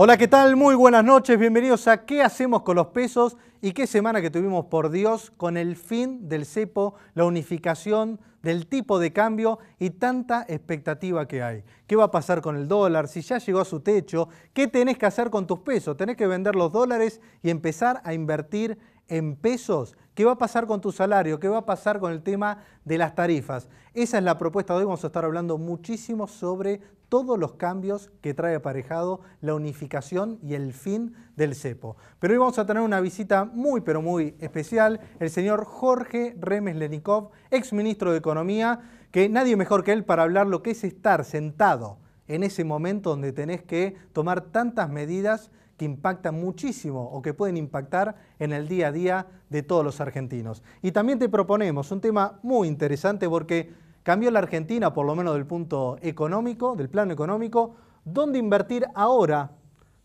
Hola, ¿qué tal? Muy buenas noches, bienvenidos a ¿Qué hacemos con los pesos? Y qué semana que tuvimos, por Dios, con el fin del cepo, la unificación del tipo de cambio y tanta expectativa que hay. ¿Qué va a pasar con el dólar? Si ya llegó a su techo, ¿qué tenés que hacer con tus pesos? Tenés que vender los dólares y empezar a invertir en pesos, ¿qué va a pasar con tu salario? ¿Qué va a pasar con el tema de las tarifas? Esa es la propuesta de hoy. Vamos a estar hablando muchísimo sobre todos los cambios que trae aparejado la unificación y el fin del CEPO. Pero hoy vamos a tener una visita muy, pero muy especial, el señor Jorge Remes Lenikov, ministro de Economía, que nadie mejor que él para hablar lo que es estar sentado en ese momento donde tenés que tomar tantas medidas que impactan muchísimo o que pueden impactar en el día a día de todos los argentinos. Y también te proponemos un tema muy interesante porque cambió la Argentina, por lo menos del punto económico, del plano económico, dónde invertir ahora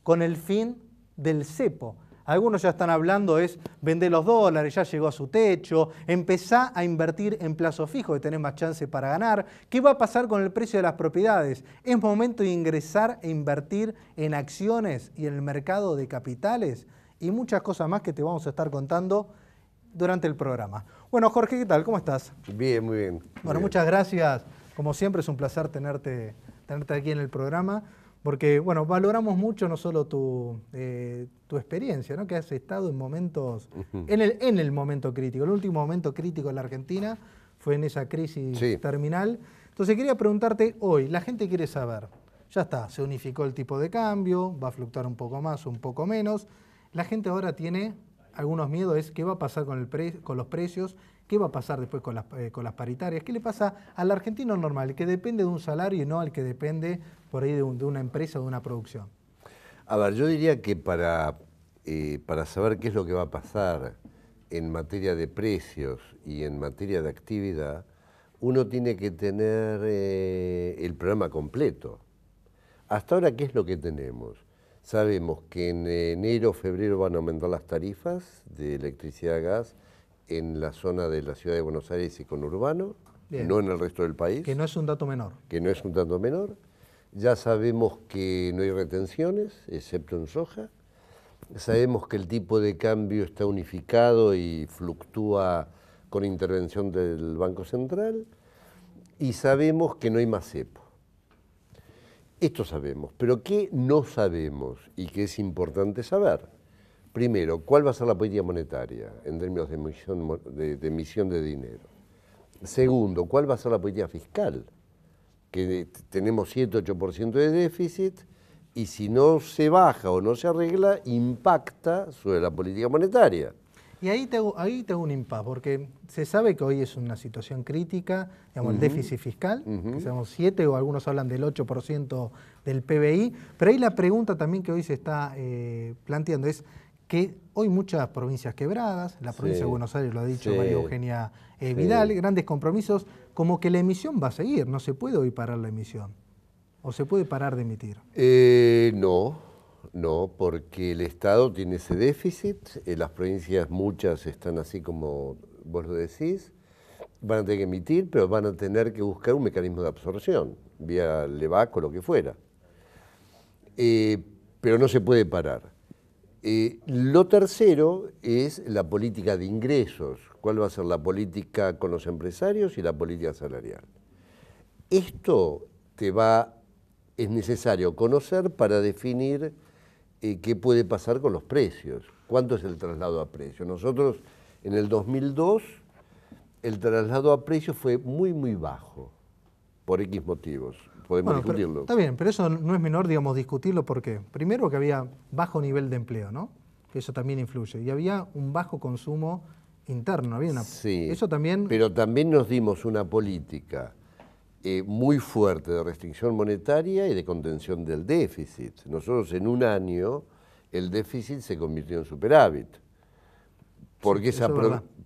con el fin del cepo. Algunos ya están hablando es vender los dólares, ya llegó a su techo, empezá a invertir en plazo fijo, que tenés más chance para ganar. ¿Qué va a pasar con el precio de las propiedades? Es momento de ingresar e invertir en acciones y en el mercado de capitales y muchas cosas más que te vamos a estar contando durante el programa. Bueno, Jorge, ¿qué tal? ¿Cómo estás? Bien, muy bien. bueno, muchas gracias. Como siempre es un placer tenerte, tenerte aquí en el programa. Porque, bueno, valoramos mucho no solo eh, tu, experiencia, ¿no? que has estado en momentos, en el, en el momento crítico. El último momento crítico en la Argentina fue en esa crisis terminal. Entonces quería preguntarte hoy, la gente quiere saber, ya está, se unificó el tipo de cambio, va a fluctuar un poco más, un poco menos. La gente ahora tiene algunos miedos, es qué va a pasar con, el con los precios ¿Qué va a pasar después con las, eh, con las paritarias? ¿Qué le pasa al argentino normal, que depende de un salario y no al que depende por ahí de, una empresa o de una producción? A ver, yo diría que para, eh, para saber qué es lo que va a pasar en materia de precios y en materia de actividad, uno tiene que tener eh, el programa completo. Hasta ahora, ¿qué es lo que tenemos? Sabemos que en enero, febrero van a aumentar las tarifas de electricidad, gas en la zona de la ciudad de Buenos Aires y con Urbano, no en el resto del país. Que no es un dato menor. Que no es un dato menor. Ya sabemos que no hay retenciones, excepto en soja. Sabemos que el tipo de cambio está unificado y fluctúa con intervención del Banco Central. Y sabemos que no hay más cepo. Esto sabemos, pero ¿qué no sabemos y qué es importante saber? Primero, ¿cuál va a ser la política monetaria en términos de emisión de, dinero? Segundo, ¿cuál va a ser la política fiscal? Que tenemos 7-8% de déficit y si no se baja o no se arregla, impacta sobre la política monetaria. Y ahí tengo ahí un impacto, porque se sabe que hoy es una situación crítica, el déficit fiscal, que somos 7 o algunos hablan del 8% del PBI, pero ahí la pregunta también que hoy se está eh, planteando es, que hoy muchas provincias quebradas, la provincia de Buenos Aires lo ha dicho María Eugenia eh, Vidal, grandes compromisos, como que la emisión va a seguir, no se puede hoy parar la emisión, o se puede parar de emitir. Eh, no, no, porque el Estado tiene ese déficit, eh, las provincias muchas están así como vos lo decís, van a tener que emitir, pero van a tener que buscar un mecanismo de absorción, vía o lo que fuera. pero no se puede parar. Eh, lo tercero es la política de ingresos, cuál va a ser la política con los empresarios y la política salarial. Esto te va, es necesario conocer para definir eh, qué puede pasar con los precios, cuánto es el traslado a precio. Nosotros en el 2002 el traslado a precio fue muy, muy bajo, por X motivos podemos discutirlo. está bien, pero eso no es menor, digamos, discutirlo porque, primero que había bajo nivel de empleo, ¿no? Que eso también influye. Y había un bajo consumo interno, había Sí, eso también... Pero también nos dimos una política eh, muy fuerte de restricción monetaria y de contención del déficit. Nosotros en un año el déficit se convirtió en superávit, porque, se,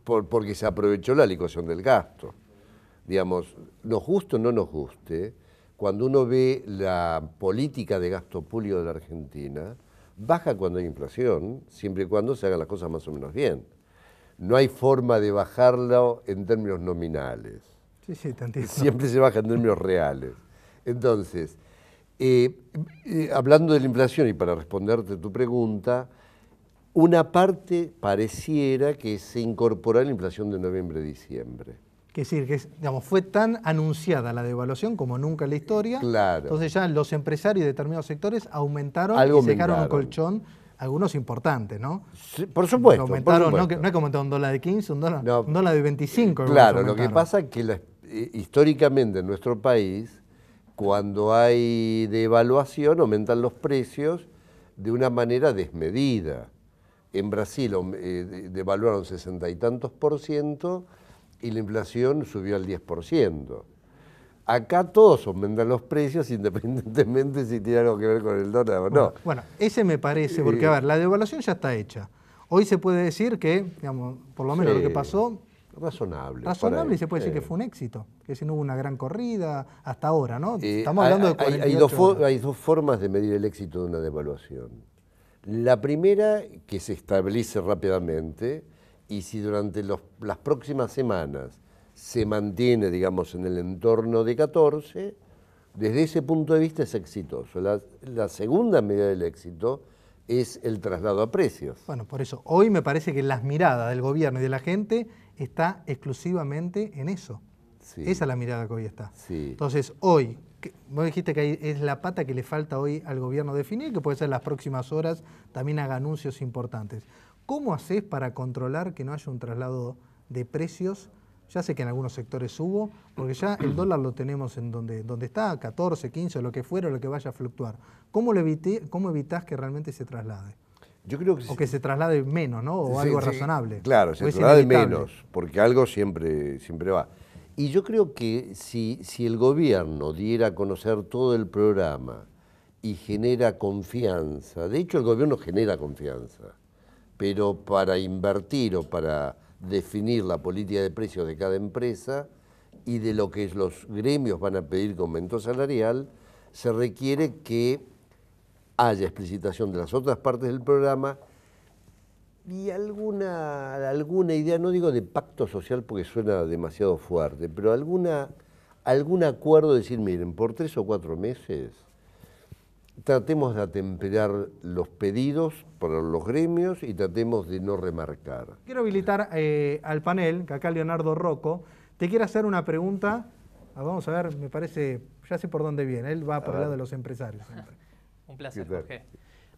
porque se aprovechó la licuación del gasto digamos, nos justo o no nos guste, cuando uno ve la política de gasto público de la Argentina, baja cuando hay inflación, siempre y cuando se hagan las cosas más o menos bien. No hay forma de bajarlo en términos nominales. Sí, sí, tantísimo. Siempre se baja en términos reales. Entonces, eh, eh, hablando de la inflación y para responderte tu pregunta, una parte pareciera que se incorpora la inflación de noviembre-diciembre. Es decir, que digamos, fue tan anunciada la devaluación como nunca en la historia. Entonces ya los empresarios de determinados sectores aumentaron y se dejaron un colchón algunos importantes, ¿no? por supuesto. Aumentaron, No, es como un dólar de 15, un dólar, de 25. Claro, lo que pasa es que eh, históricamente en nuestro país, cuando hay devaluación, aumentan los precios de una manera desmedida. En Brasil eh, devaluaron sesenta y tantos por ciento y la inflación subió al 10%. Acá todos aumentan los precios independientemente si tiene algo que ver con el dólar o no. Bueno, ese me parece, porque eh, a ver, la devaluación ya está hecha. Hoy se puede decir que, digamos, por lo menos lo que pasó... Razonable. Razonable y se puede decir que fue un éxito, que si no hubo una gran corrida hasta ahora, ¿no? Eh, Estamos hablando de hay, dos hay dos formas de medir el éxito de una devaluación. La primera, que se establece rápidamente, y si durante las próximas semanas se mantiene, digamos, en el entorno de 14, desde ese punto de vista es exitoso. La, segunda medida del éxito es el traslado a precios. Bueno, por eso, hoy me parece que las miradas del gobierno y de la gente está exclusivamente en eso. Esa es la mirada que hoy está. Entonces, hoy, vos dijiste que es la pata que le falta hoy al gobierno definir, que puede ser en las próximas horas también haga anuncios importantes. ¿Cómo haces para controlar que no haya un traslado de precios? Ya sé que en algunos sectores hubo, porque ya el dólar lo tenemos en donde, donde está, 14, 15, lo que fuera, lo que vaya a fluctuar. ¿Cómo, lo evitás que realmente se traslade? o que se traslade menos, ¿no? O algo razonable. Claro, se traslade menos, porque algo siempre, siempre va. Y yo creo que si, si el gobierno diera a conocer todo el programa y genera confianza, de hecho el gobierno genera confianza, pero para invertir o para definir la política de precios de cada empresa y de lo que los gremios van a pedir con aumento salarial, se requiere que haya explicitación de las otras partes del programa y alguna, alguna idea, no digo de pacto social porque suena demasiado fuerte, pero alguna, algún acuerdo de decir, miren, por tres o cuatro meses tratemos de atemperar los pedidos para los gremios y tratemos de no remarcar. Quiero habilitar eh, al panel, que acá Leonardo Rocco, te quiere hacer una pregunta. Ah, vamos a ver, me parece, ya sé por dónde viene, él va por el lado de los empresarios. Un placer, Jorge.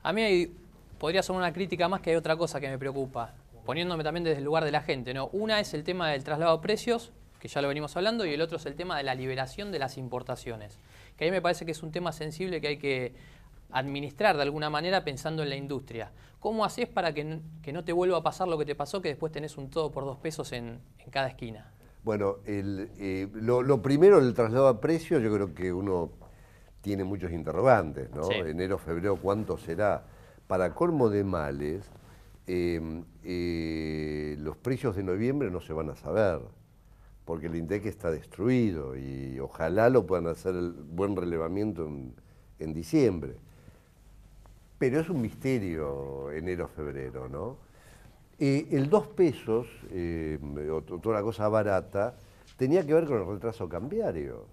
A mí podría ser una crítica más que hay otra cosa que me preocupa, poniéndome también desde el lugar de la gente. ¿no? Una es el tema del traslado de precios, que ya lo venimos hablando, y el otro es el tema de la liberación de las importaciones que a mí me parece que es un tema sensible que hay que administrar de alguna manera pensando en la industria. ¿Cómo haces para que, no te vuelva a pasar lo que te pasó, que después tenés un todo por dos pesos en, cada esquina? Bueno, eh, lo, primero, el traslado a precio, yo creo que uno tiene muchos interrogantes, ¿no? Enero, febrero, ¿cuánto será? Para colmo de males, eh, eh, los precios de noviembre no se van a saber porque el INDEC está destruido y ojalá lo puedan hacer el buen relevamiento en, diciembre. Pero es un misterio enero-febrero, ¿no? Eh, el dos pesos, eh, otra cosa barata, tenía que ver con el retraso cambiario.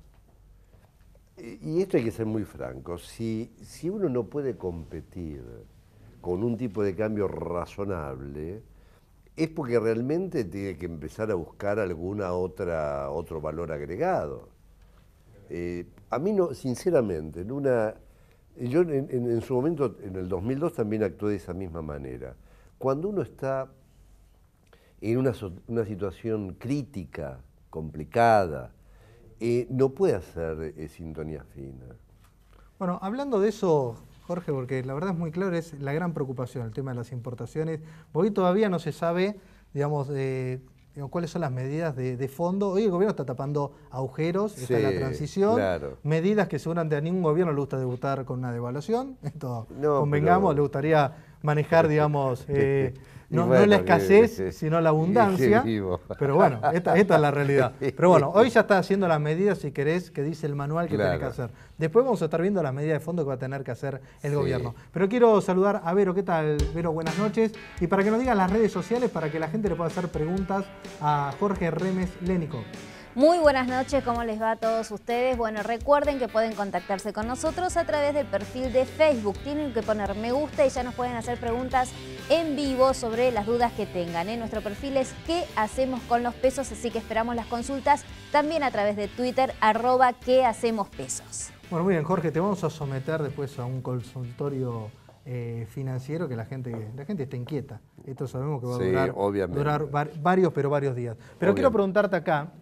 Y esto hay que ser muy franco. si uno no puede competir con un tipo de cambio razonable, es porque realmente tiene que empezar a buscar alguna otra otro valor agregado. Eh, a mí no, sinceramente, en una yo en, su momento, en el 2002 también actué de esa misma manera. Cuando uno está en una, situación crítica, complicada, eh, no puede hacer eh, sintonía fina. Bueno, hablando de eso, Jorge, porque la verdad es muy claro, es la gran preocupación el tema de las importaciones. Hoy todavía no se sabe, digamos, eh, cuáles son las medidas de, fondo. Hoy el gobierno está tapando agujeros, está en la transición, medidas que seguramente a ningún gobierno le gusta debutar con una devaluación. Esto, convengamos, le gustaría manejar, digamos, eh, no, la escasez, sino la abundancia. Pero bueno, esta, es la realidad. Pero bueno, hoy ya está haciendo las medidas, si querés, que dice el manual que tiene que hacer. Después vamos a estar viendo las medidas de fondo que va a tener que hacer el gobierno. Pero quiero saludar a Vero, ¿qué tal? Vero, buenas noches. Y para que nos digan las redes sociales, para que la gente le pueda hacer preguntas a Jorge Remes Lénico. Muy buenas noches, ¿cómo les va a todos ustedes? Bueno, recuerden que pueden contactarse con nosotros a través del perfil de Facebook. Tienen que poner me gusta y ya nos pueden hacer preguntas en vivo sobre las dudas que tengan. Nuestro perfil es qué hacemos con los pesos, así que esperamos las consultas también a través de Twitter, arroba qué hacemos pesos. Bueno, muy bien, Jorge, te vamos a someter después a un consultorio eh, financiero que la gente, la gente está inquieta. Esto sabemos que va a durar, varios, pero varios días. Pero quiero preguntarte acá,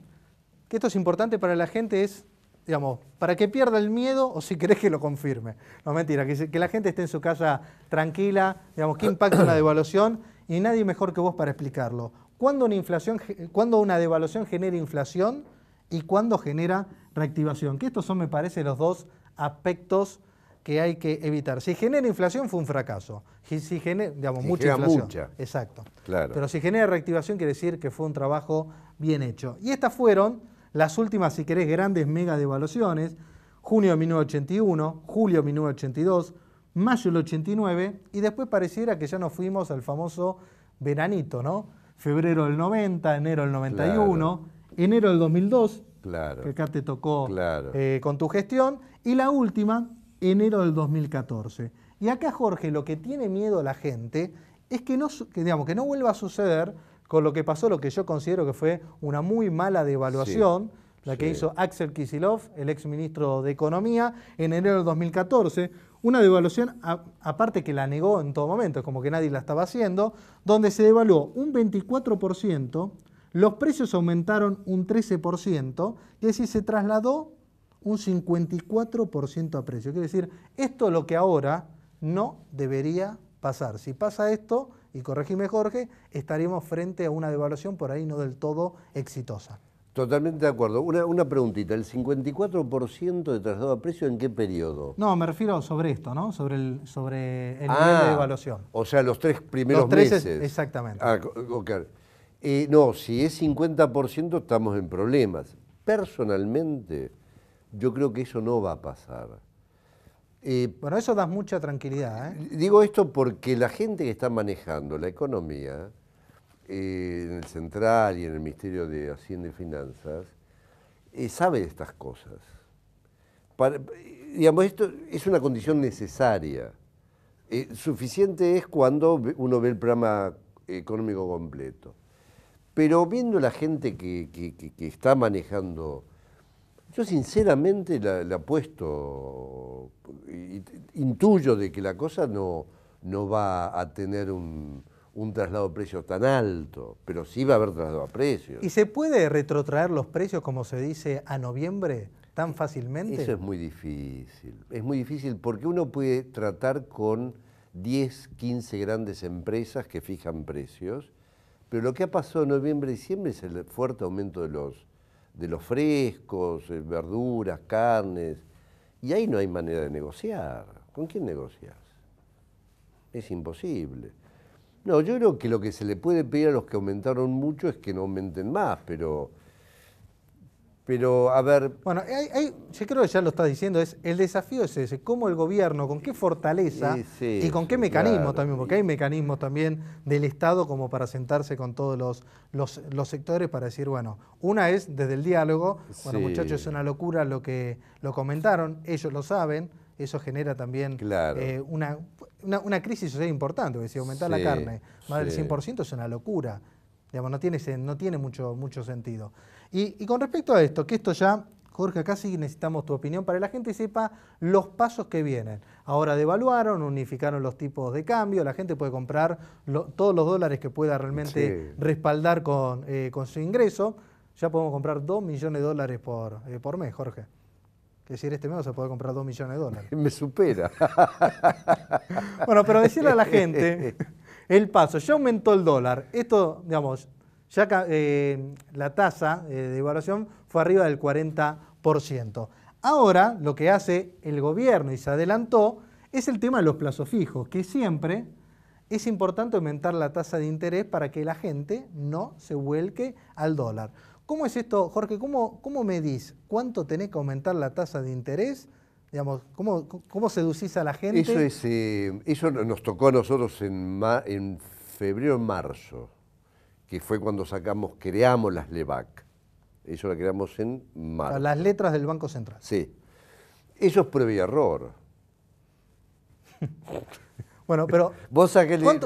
que esto es importante para la gente es, digamos, para que pierda el miedo o si querés que lo confirme. No, mentira, que, la gente esté en su casa tranquila, digamos, que impacta la devaluación y nadie mejor que vos para explicarlo. ¿Cuándo una, inflación, una devaluación genera inflación y cuándo genera reactivación? Que estos son, me parece, los dos aspectos que hay que evitar. Si genera inflación fue un fracaso. Si, genera, digamos, mucha inflación. Exacto. Claro. Pero si genera reactivación quiere decir que fue un trabajo bien hecho. Y estas fueron las últimas, si querés, grandes mega devaluaciones, junio de 1981, julio de 1982, mayo del 89, y después pareciera que ya nos fuimos al famoso veranito, ¿no? Febrero del 90, enero del 91, enero del 2002, claro. que acá te tocó eh, con tu gestión, y la última, enero del 2014. Y acá, Jorge, lo que tiene miedo la gente es que no, digamos, que no vuelva a suceder con lo que pasó lo que yo considero que fue una muy mala devaluación, la que hizo Axel Kisilov, el exministro de Economía, en enero de 2014. Una devaluación, aparte que la negó en todo momento, es como que nadie la estaba haciendo, donde se devaluó un 24%, los precios aumentaron un 13%, y decir, se trasladó un 54% a precio. Quiere decir, esto es lo que ahora no debería pasar. Si pasa esto, y corregime Jorge, estaremos frente a una devaluación por ahí no del todo exitosa. Totalmente de acuerdo. Una, una preguntita, ¿el 54% de traslado a precio en qué periodo? No, me refiero sobre esto, ¿no? Sobre el, sobre el ah, nivel de devaluación. O sea, los tres primeros los tres meses. exactamente. Ah, eh, no, si es 50% estamos en problemas. Personalmente, yo creo que eso no va a pasar. Para bueno, eso da mucha tranquilidad. ¿eh? Digo esto porque la gente que está manejando la economía eh, en el Central y en el Ministerio de Hacienda y Finanzas eh, sabe de estas cosas. digamos, esto es una condición necesaria. suficiente es cuando uno ve el programa económico completo. Pero viendo la gente que está manejando yo sinceramente la, apuesto, intuyo de que la cosa no, no va a tener un, un traslado de precios tan alto, pero sí va a haber traslado a precios. ¿Y se puede retrotraer los precios, como se dice, a noviembre tan fácilmente? Eso es muy difícil. Es muy difícil porque uno puede tratar con 10, 15 grandes empresas que fijan precios, pero lo que ha pasado en noviembre y diciembre es el fuerte aumento de los, de los frescos, eh, verduras, carnes, y ahí no hay manera de negociar. ¿Con quién negocias? Es imposible. No, yo creo que lo que se le puede pedir a los que aumentaron mucho es que no aumenten más, pero pero, a ver. Bueno, yo creo que ya lo estás diciendo, es el desafío es ese, cómo el gobierno, con qué fortaleza y con qué mecanismo también, porque hay mecanismos también del Estado como para sentarse con todos los, sectores para decir, bueno, una es desde el diálogo, bueno, muchachos, es una locura lo que lo comentaron, ellos lo saben, eso genera también eh, una, una, crisis social importante, porque si aumentar la carne más del 100% es una locura, digamos, no tiene, no tiene mucho, mucho sentido. Y, con respecto a esto, que esto ya, Jorge, acá sí necesitamos tu opinión para que la gente sepa los pasos que vienen. Ahora devaluaron, unificaron los tipos de cambio, la gente puede comprar todos los dólares que pueda realmente respaldar eh, con, su ingreso. Ya podemos comprar 2 millones de dólares por, eh, por mes, Jorge que si eres este mes se puede comprar 2 millones de dólares. Me supera. bueno, pero decirle a la gente el paso. Ya aumentó el dólar. Esto, digamos, ya eh, la tasa eh, de evaluación fue arriba del 40%. Ahora lo que hace el gobierno y se adelantó es el tema de los plazos fijos, que siempre es importante aumentar la tasa de interés para que la gente no se vuelque al dólar. ¿Cómo es esto, Jorge? ¿Cómo, cómo medís cuánto tenés que aumentar la tasa de interés? Digamos, ¿cómo, seducís a la gente? Eso, eh, eso nos tocó a nosotros en, febrero en febrero, marzo que fue cuando sacamos, creamos las LEVAC. Eso la creamos en marzo. Las letras del Banco Central. Sí. Eso es prueba y error. bueno, pero. ¿Vos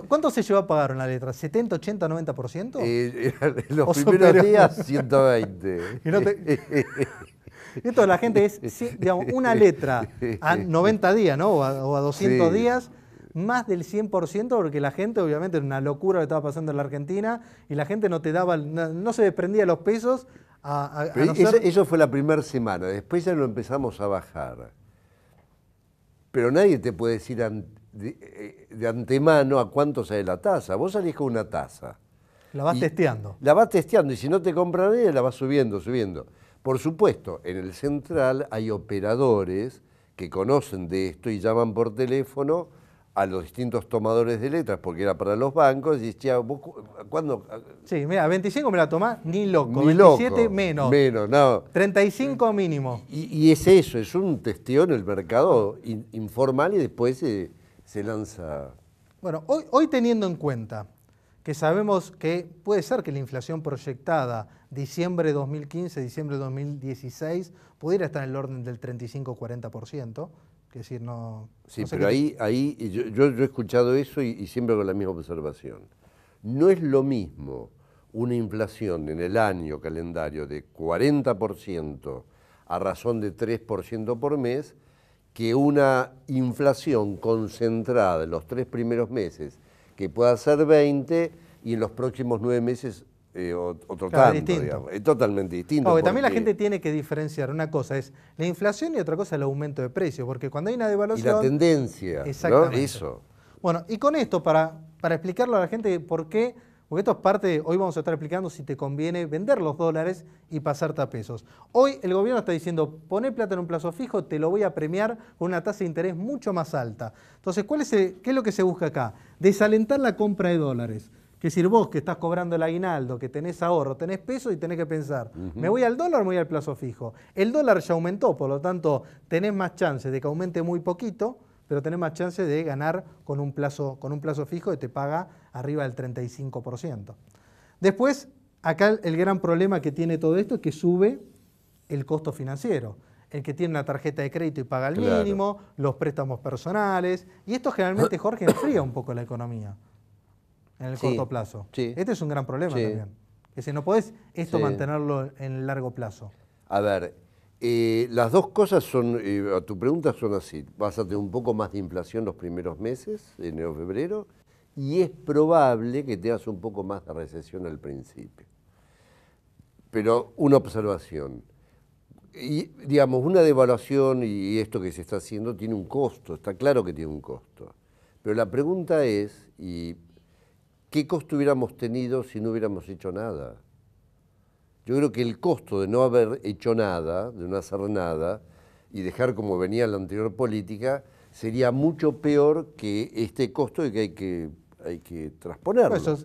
¿cuánto, se llevó a pagar una letra? ¿70, 80, 90%? los primeros días, 120. y Esto la gente es, digamos, una letra a 90 días, ¿no? O a, 200 días más del 100%, porque la gente, obviamente, era una locura lo que estaba pasando en la Argentina, y la gente no te daba, no, se desprendía los pesos. A, eso, fue la primera semana, después ya lo empezamos a bajar. Pero nadie te puede decir de, antemano a cuánto sale la tasa. Vos salís con una tasa. La vas testeando. La vas testeando y si no te compra la vas subiendo, subiendo. Por supuesto, en el central hay operadores que conocen de esto y llaman por teléfono a los distintos tomadores de letras, porque era para los bancos, y decía, ¿vos Sí, mira, 25 me la tomás, ni loco, ni 27 menos. Menos, no. 35 mínimo. Y, es eso, es un testeo en el mercado informal y después se, lanza. Bueno, hoy, hoy teniendo en cuenta que sabemos que puede ser que la inflación proyectada diciembre de 2015, diciembre de 2016, pudiera estar en el orden del 35-40%, decir, no. Sí, pero ahí, ahí yo, yo, he escuchado eso y, y, siempre con la misma observación. No es lo mismo una inflación en el año calendario de 40% a razón de 3% por mes que una inflación concentrada en los tres primeros meses que pueda ser 20 y en los próximos nueve meses eh, otro tanto, es totalmente distinto. Porque, también la gente tiene que diferenciar. Una cosa es la inflación y otra cosa es el aumento de precios, porque cuando hay una devaluación... Y la tendencia, exactamente. Eso. Bueno, y con esto, para, para explicarlo a la gente por qué, porque esto es parte, hoy vamos a estar explicando si te conviene vender los dólares y pasarte a pesos. Hoy el gobierno está diciendo, poné plata en un plazo fijo, te lo voy a premiar con una tasa de interés mucho más alta. Entonces, ¿cuál es ¿qué es lo que se busca acá? Desalentar la compra de dólares. Que decir, vos que estás cobrando el aguinaldo, que tenés ahorro, tenés peso y tenés que pensar, ¿me voy al dólar o me voy al plazo fijo? El dólar ya aumentó, por lo tanto, tenés más chances de que aumente muy poquito, pero tenés más chances de ganar con un plazo, con un plazo fijo y te paga arriba del 35%. Después, acá el gran problema que tiene todo esto es que sube el costo financiero el que tiene una tarjeta de crédito y paga el mínimo, los préstamos personales, y esto generalmente, Jorge, enfría un poco la economía en el corto plazo. Sí. Este es un gran problema también. Que si no podés esto mantenerlo en el largo plazo. A ver, eh, las dos cosas son, eh, a tu pregunta son así. Vas a tener un poco más de inflación los primeros meses, enero, febrero, y es probable que tengas un poco más de recesión al principio. Pero una observación. Y, digamos, una devaluación y esto que se está haciendo tiene un costo, está claro que tiene un costo. Pero la pregunta es, y ¿Qué costo hubiéramos tenido si no hubiéramos hecho nada? Yo creo que el costo de no haber hecho nada, de no hacer nada, y dejar como venía la anterior política, sería mucho peor que este costo y que hay que, hay que transponerlo. Eso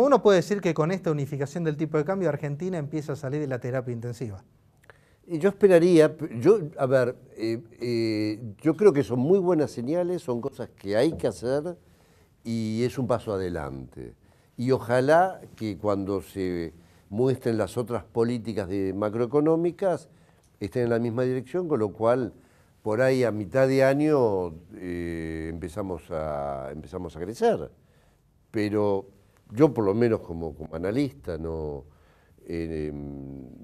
uno puede decir que con esta unificación del tipo de cambio, Argentina empieza a salir de la terapia intensiva. yo esperaría, yo, a ver, eh, eh, yo creo que son muy buenas señales, son cosas que hay que hacer y es un paso adelante. Y ojalá que cuando se muestren las otras políticas de macroeconómicas estén en la misma dirección, con lo cual por ahí a mitad de año eh, empezamos, a, empezamos a crecer. Pero yo por lo menos como, como analista no eh,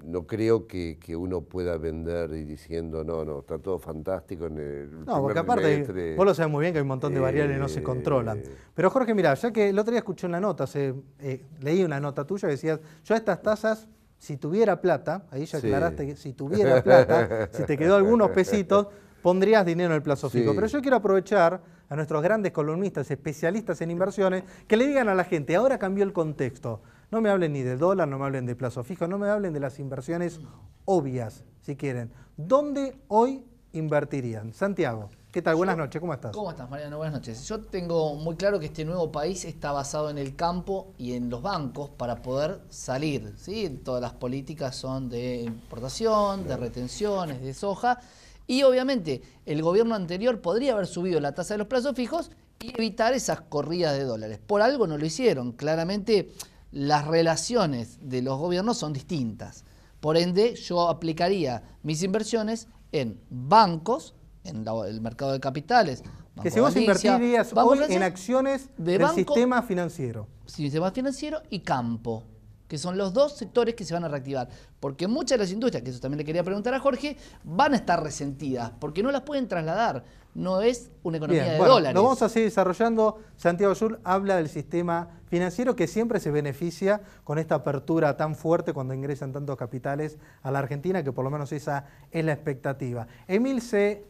no creo que, uno pueda vender y diciendo, no, no, está todo fantástico en el No, porque aparte, trimestre. vos lo sabes muy bien que hay un montón de variables que no se eh, controlan. Pero Jorge, mira, ya que el otro día escuché una nota, eh, leí una nota tuya que decías, yo a estas tasas, si tuviera plata, ahí ya aclaraste que si tuviera plata, si te quedó algunos pesitos, pondrías dinero en el plazo fijo. Pero yo quiero aprovechar a nuestros grandes columnistas, especialistas en inversiones, que le digan a la gente, ahora cambió el contexto. No me hablen ni de dólar, no me hablen de plazo fijo, no me hablen de las inversiones obvias, si quieren. ¿Dónde hoy invertirían? Santiago. ¿Qué tal? Buenas noches, ¿cómo estás? ¿Cómo estás, Mariano? Buenas noches. Yo tengo muy claro que este nuevo país está basado en el campo y en los bancos para poder salir. ¿sí? Todas las políticas son de importación, de retenciones, de soja. Y obviamente el gobierno anterior podría haber subido la tasa de los plazos fijos y evitar esas corridas de dólares. Por algo no lo hicieron. Claramente las relaciones de los gobiernos son distintas. Por ende, yo aplicaría mis inversiones en bancos, en el mercado de capitales. que si vos invertirías hoy en acciones de del sistema financiero. Sistema financiero y campo que son los dos sectores que se van a reactivar, porque muchas de las industrias, que eso también le quería preguntar a Jorge, van a estar resentidas, porque no las pueden trasladar, no es una economía de dólares. Lo vamos a seguir desarrollando. Santiago Azul habla del sistema financiero que siempre se beneficia con esta apertura tan fuerte cuando ingresan tantos capitales a la Argentina, que por lo menos esa es la expectativa. Emil C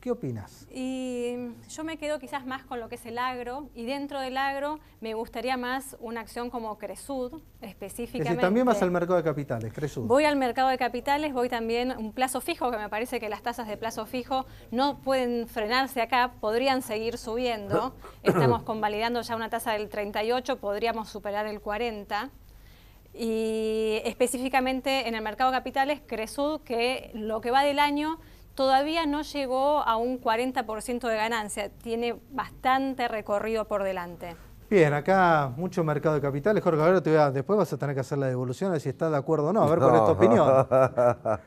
¿Qué opinas? Y yo me quedo quizás más con lo que es el agro y dentro del agro me gustaría más una acción como Cresud específicamente. también vas al mercado de capitales, Cresud. Voy al mercado de capitales, voy también un plazo fijo, que me parece que las tasas de plazo fijo no pueden frenarse acá, podrían seguir subiendo. Estamos convalidando ya una tasa del 38, podríamos superar el 40 y específicamente en el mercado de capitales, Cresud, que lo que va del año todavía no llegó a un 40% de ganancia, tiene bastante recorrido por delante. Bien, acá mucho mercado de capitales. Jorge, ahora te después vas a tener que hacer la devolución a ver si estás de acuerdo o no, a ver cuál opinión.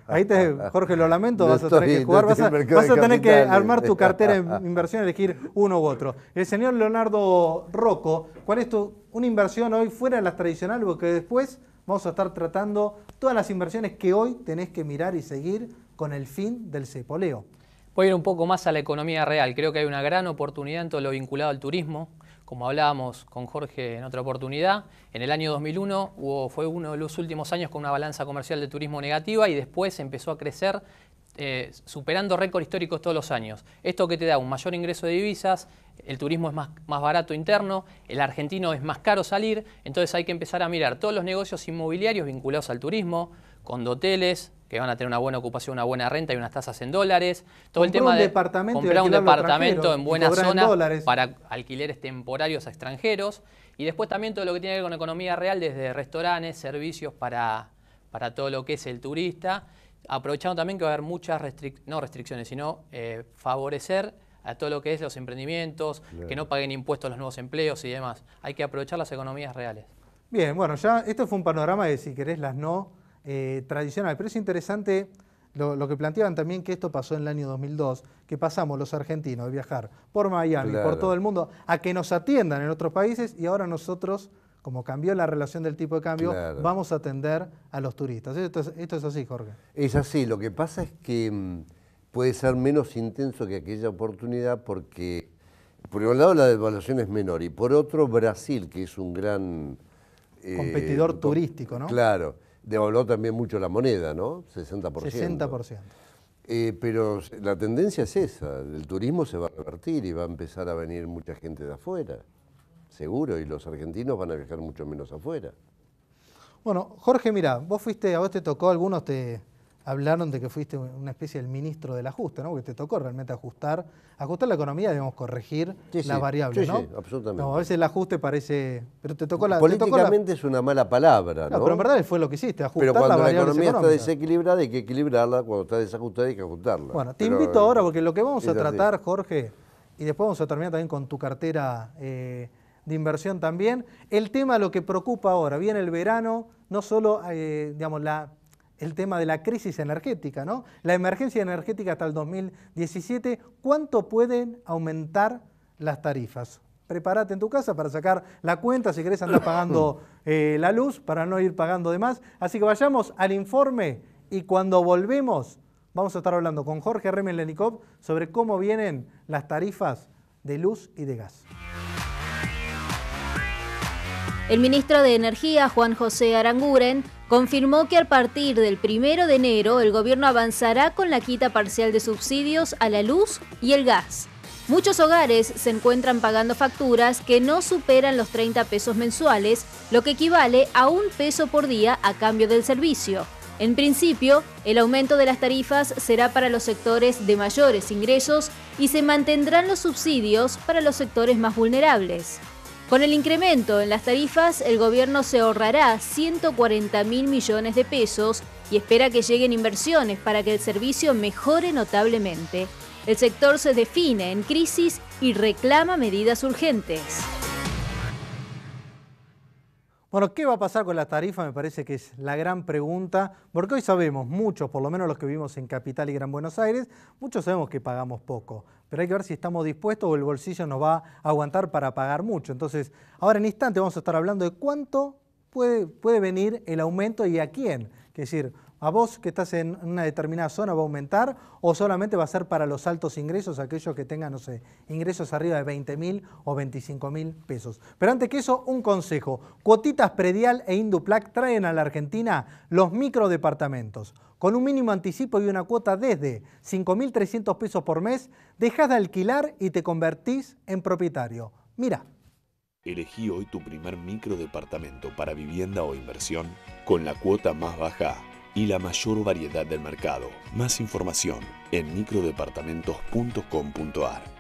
Ahí te, Jorge, lo lamento, vas a tener que jugar, vas, a, tener que armar tu cartera de inversión, elegir uno u otro. El señor Leonardo Rocco, ¿cuál es tu, una inversión hoy fuera de las tradicionales? Porque después vamos a estar tratando todas las inversiones que hoy tenés que mirar y seguir con el fin del cepoleo. Voy a ir un poco más a la economía real. Creo que hay una gran oportunidad en todo lo vinculado al turismo. Como hablábamos con Jorge en otra oportunidad, en el año 2001 hubo, fue uno de los últimos años con una balanza comercial de turismo negativa y después empezó a crecer eh, superando récords históricos todos los años. Esto que te da un mayor ingreso de divisas, el turismo es más, más, barato interno, el argentino es más caro salir, entonces hay que empezar a mirar todos los negocios inmobiliarios vinculados al turismo, con hoteles, que van a tener una buena ocupación, una buena renta y unas tasas en dólares. Todo el tema de comprar un departamento en buena zona para alquileres temporarios a extranjeros. Y después también todo lo que tiene que ver con economía real, desde restaurantes, servicios para, para todo lo que es el turista. Aprovechando también que va a haber muchas restricciones, no restricciones, sino eh, favorecer a todo lo que es los emprendimientos, que no paguen impuestos los nuevos empleos y demás. Hay que aprovechar las economías reales. Bien, bueno, ya esto fue un panorama de si querés las no eh, tradicional. Pero es interesante lo, que planteaban también que esto pasó en el año 2002, que pasamos los argentinos de viajar por Miami, por todo el mundo, a que nos atiendan en otros países y ahora nosotros, como cambió la relación del tipo de cambio, vamos a atender a los turistas. Esto es, así, Jorge. Es así, lo que pasa es que mm, puede ser menos intenso que aquella oportunidad porque, por un lado, la devaluación es menor y por otro, Brasil, que es un gran... Eh, competidor turístico, ¿no? Claro devaluó también mucho la moneda, ¿no? 60%. 60%. Eh, pero la tendencia es esa, el turismo se va a revertir y va a empezar a venir mucha gente de afuera, seguro, y los argentinos van a viajar mucho menos afuera. Bueno, Jorge, mira, vos fuiste, a vos te tocó, algunos te, hablaron de que fuiste una especie del ministro del ajuste, ¿no? Porque te tocó realmente ajustar, ajustar la economía, debemos corregir la las variables, ¿no? Sí, absolutamente. a veces el ajuste parece, pero te tocó la Políticamente es una mala palabra, ¿no? Pero en verdad fue lo que hiciste, ajustar Pero cuando la, economía está desequilibrada hay que equilibrarla, cuando está desajustada hay que ajustarla. Bueno, te invito ahora porque lo que vamos a tratar, Jorge, y después vamos a terminar también con tu cartera eh, de inversión también, el tema lo que preocupa ahora, viene el verano, no solo eh, digamos la el tema de la crisis energética, ¿no? La emergencia energética hasta el 2017, ¿cuánto pueden aumentar las tarifas? Prepárate en tu casa para sacar la cuenta, si querés andar pagando eh, la luz, para no ir pagando de más. Así que vayamos al informe y cuando volvemos vamos a estar hablando con Jorge Remen Lenikov sobre cómo vienen las tarifas de luz y de gas. El ministro de Energía, Juan José Aranguren, confirmó que a partir del 1 de enero el gobierno avanzará con la quita parcial de subsidios a la luz y el gas. Muchos hogares se encuentran pagando facturas que no superan los 30 pesos mensuales, lo que equivale a un peso por día a cambio del servicio. En principio, el aumento de las tarifas será para los sectores de mayores ingresos y se mantendrán los subsidios para los sectores más vulnerables. Con el incremento en las tarifas, el gobierno se ahorrará 140 mil millones de pesos y espera que lleguen inversiones para que el servicio mejore notablemente. El sector se define en crisis y reclama medidas urgentes. Bueno, ¿qué va a pasar con las tarifas? Me parece que es la gran pregunta, porque hoy sabemos, muchos, por lo menos los que vivimos en Capital y Gran Buenos Aires, muchos sabemos que pagamos poco pero hay que ver si estamos dispuestos o el bolsillo nos va a aguantar para pagar mucho. Entonces, ahora en instante vamos a estar hablando de cuánto puede, puede venir el aumento y a quién. decir, a vos que estás en una determinada zona va a aumentar o solamente va a ser para los altos ingresos, aquellos que tengan, no sé, ingresos arriba de 20 mil o 25 mil pesos. Pero antes que eso, un consejo. Cuotitas predial e Induplac traen a la Argentina los microdepartamentos. Con un mínimo anticipo y una cuota desde 5.300 pesos por mes, dejas de alquilar y te convertís en propietario. Mira. Elegí hoy tu primer microdepartamento para vivienda o inversión con la cuota más baja y la mayor variedad del mercado. Más información en microdepartamentos.com.ar.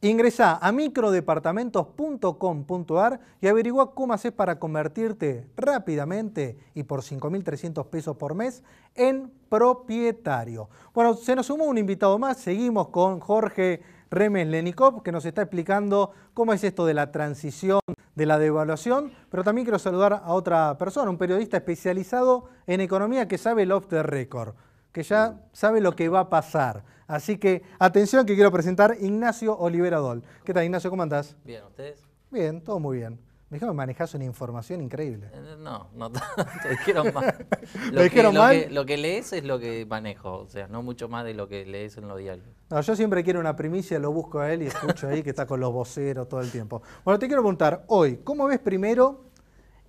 Ingresa a microdepartamentos.com.ar y averigua cómo haces para convertirte rápidamente y por 5.300 pesos por mes en propietario. Bueno, se nos sumó un invitado más. Seguimos con Jorge Remes Lenikov que nos está explicando cómo es esto de la transición de la devaluación, pero también quiero saludar a otra persona, un periodista especializado en economía que sabe el off the record, que ya sabe lo que va a pasar. Así que atención que quiero presentar Ignacio Olivera ¿Qué tal Ignacio? ¿Cómo andás? Bien, ¿ustedes? Bien, todo muy bien. Me me manejas una información increíble. Eh, no, no te dijeron mal. Lo, que, lees es lo que manejo, o sea, no mucho más de lo que lees en los diario No, yo siempre quiero una primicia, lo busco a él y escucho ahí que está con los voceros todo el tiempo. Bueno, te quiero preguntar hoy, ¿cómo ves primero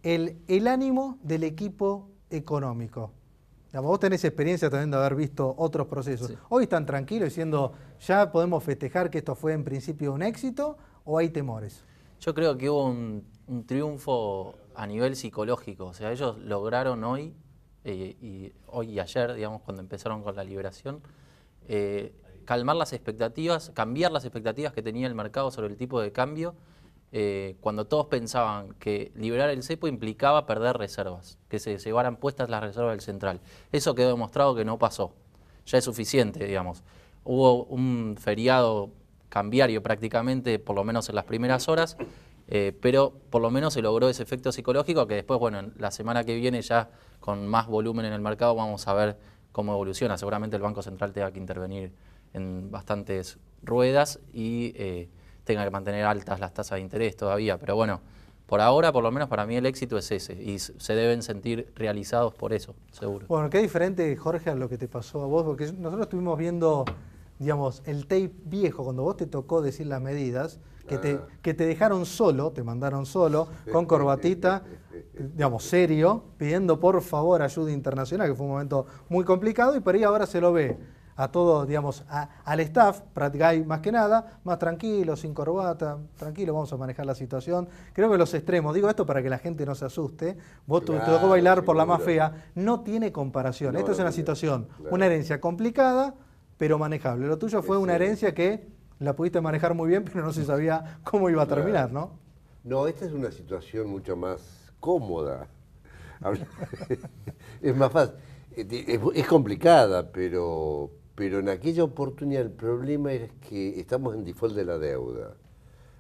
el, el ánimo del equipo económico? vos tenés experiencia también de haber visto otros procesos. Hoy están tranquilos diciendo, ya podemos festejar que esto fue en principio un éxito o hay temores. Yo creo que hubo un, triunfo a nivel psicológico, o sea, ellos lograron hoy, eh, y hoy y ayer, digamos, cuando empezaron con la liberación, eh, calmar las expectativas, cambiar las expectativas que tenía el mercado sobre el tipo de cambio, eh, cuando todos pensaban que liberar el cepo implicaba perder reservas, que se llevaran puestas las reservas del central. Eso quedó demostrado que no pasó, ya es suficiente, digamos. Hubo un feriado cambiario prácticamente, por lo menos en las primeras horas, eh, pero por lo menos se logró ese efecto psicológico que después, bueno, la semana que viene ya con más volumen en el mercado vamos a ver cómo evoluciona. Seguramente el Banco Central tenga que intervenir en bastantes ruedas y eh, tenga que mantener altas las tasas de interés todavía, pero bueno, por ahora, por lo menos para mí, el éxito es ese y se deben sentir realizados por eso, seguro. Bueno, qué diferente, Jorge, a lo que te pasó a vos, porque nosotros estuvimos viendo digamos, el tape viejo, cuando vos te tocó decir las medidas, que, te, ah. dejaron solo, te mandaron solo, con corbatita, digamos, serio, pidiendo por favor ayuda internacional, que fue un momento muy complicado, y por ahí ahora se lo ve a todos, digamos, al staff, Prat más que nada, más tranquilo, sin corbata, tranquilo, vamos a manejar la situación. Creo que los extremos, digo esto para que la gente no se asuste, vos te tocó bailar por la más fea, no tiene comparación. Esta es una situación, una herencia complicada, pero manejable. Lo tuyo fue una herencia que la pudiste manejar muy bien, pero no se sabía cómo iba a terminar, ¿no? No, esta es una situación mucho más cómoda. es más fácil. Eh, es, complicada, pero, pero en aquella oportunidad el problema es que estamos en default de la deuda.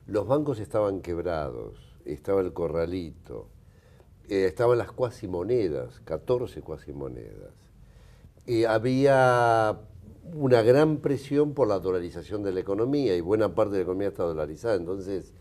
Los bancos estaban quebrados, estaba el corralito, eh, estaban las cuasimonedas, 14 cuasimonedas. había una gran presión por la dolarización de la economía y buena parte de la economía está dolarizada. Entonces,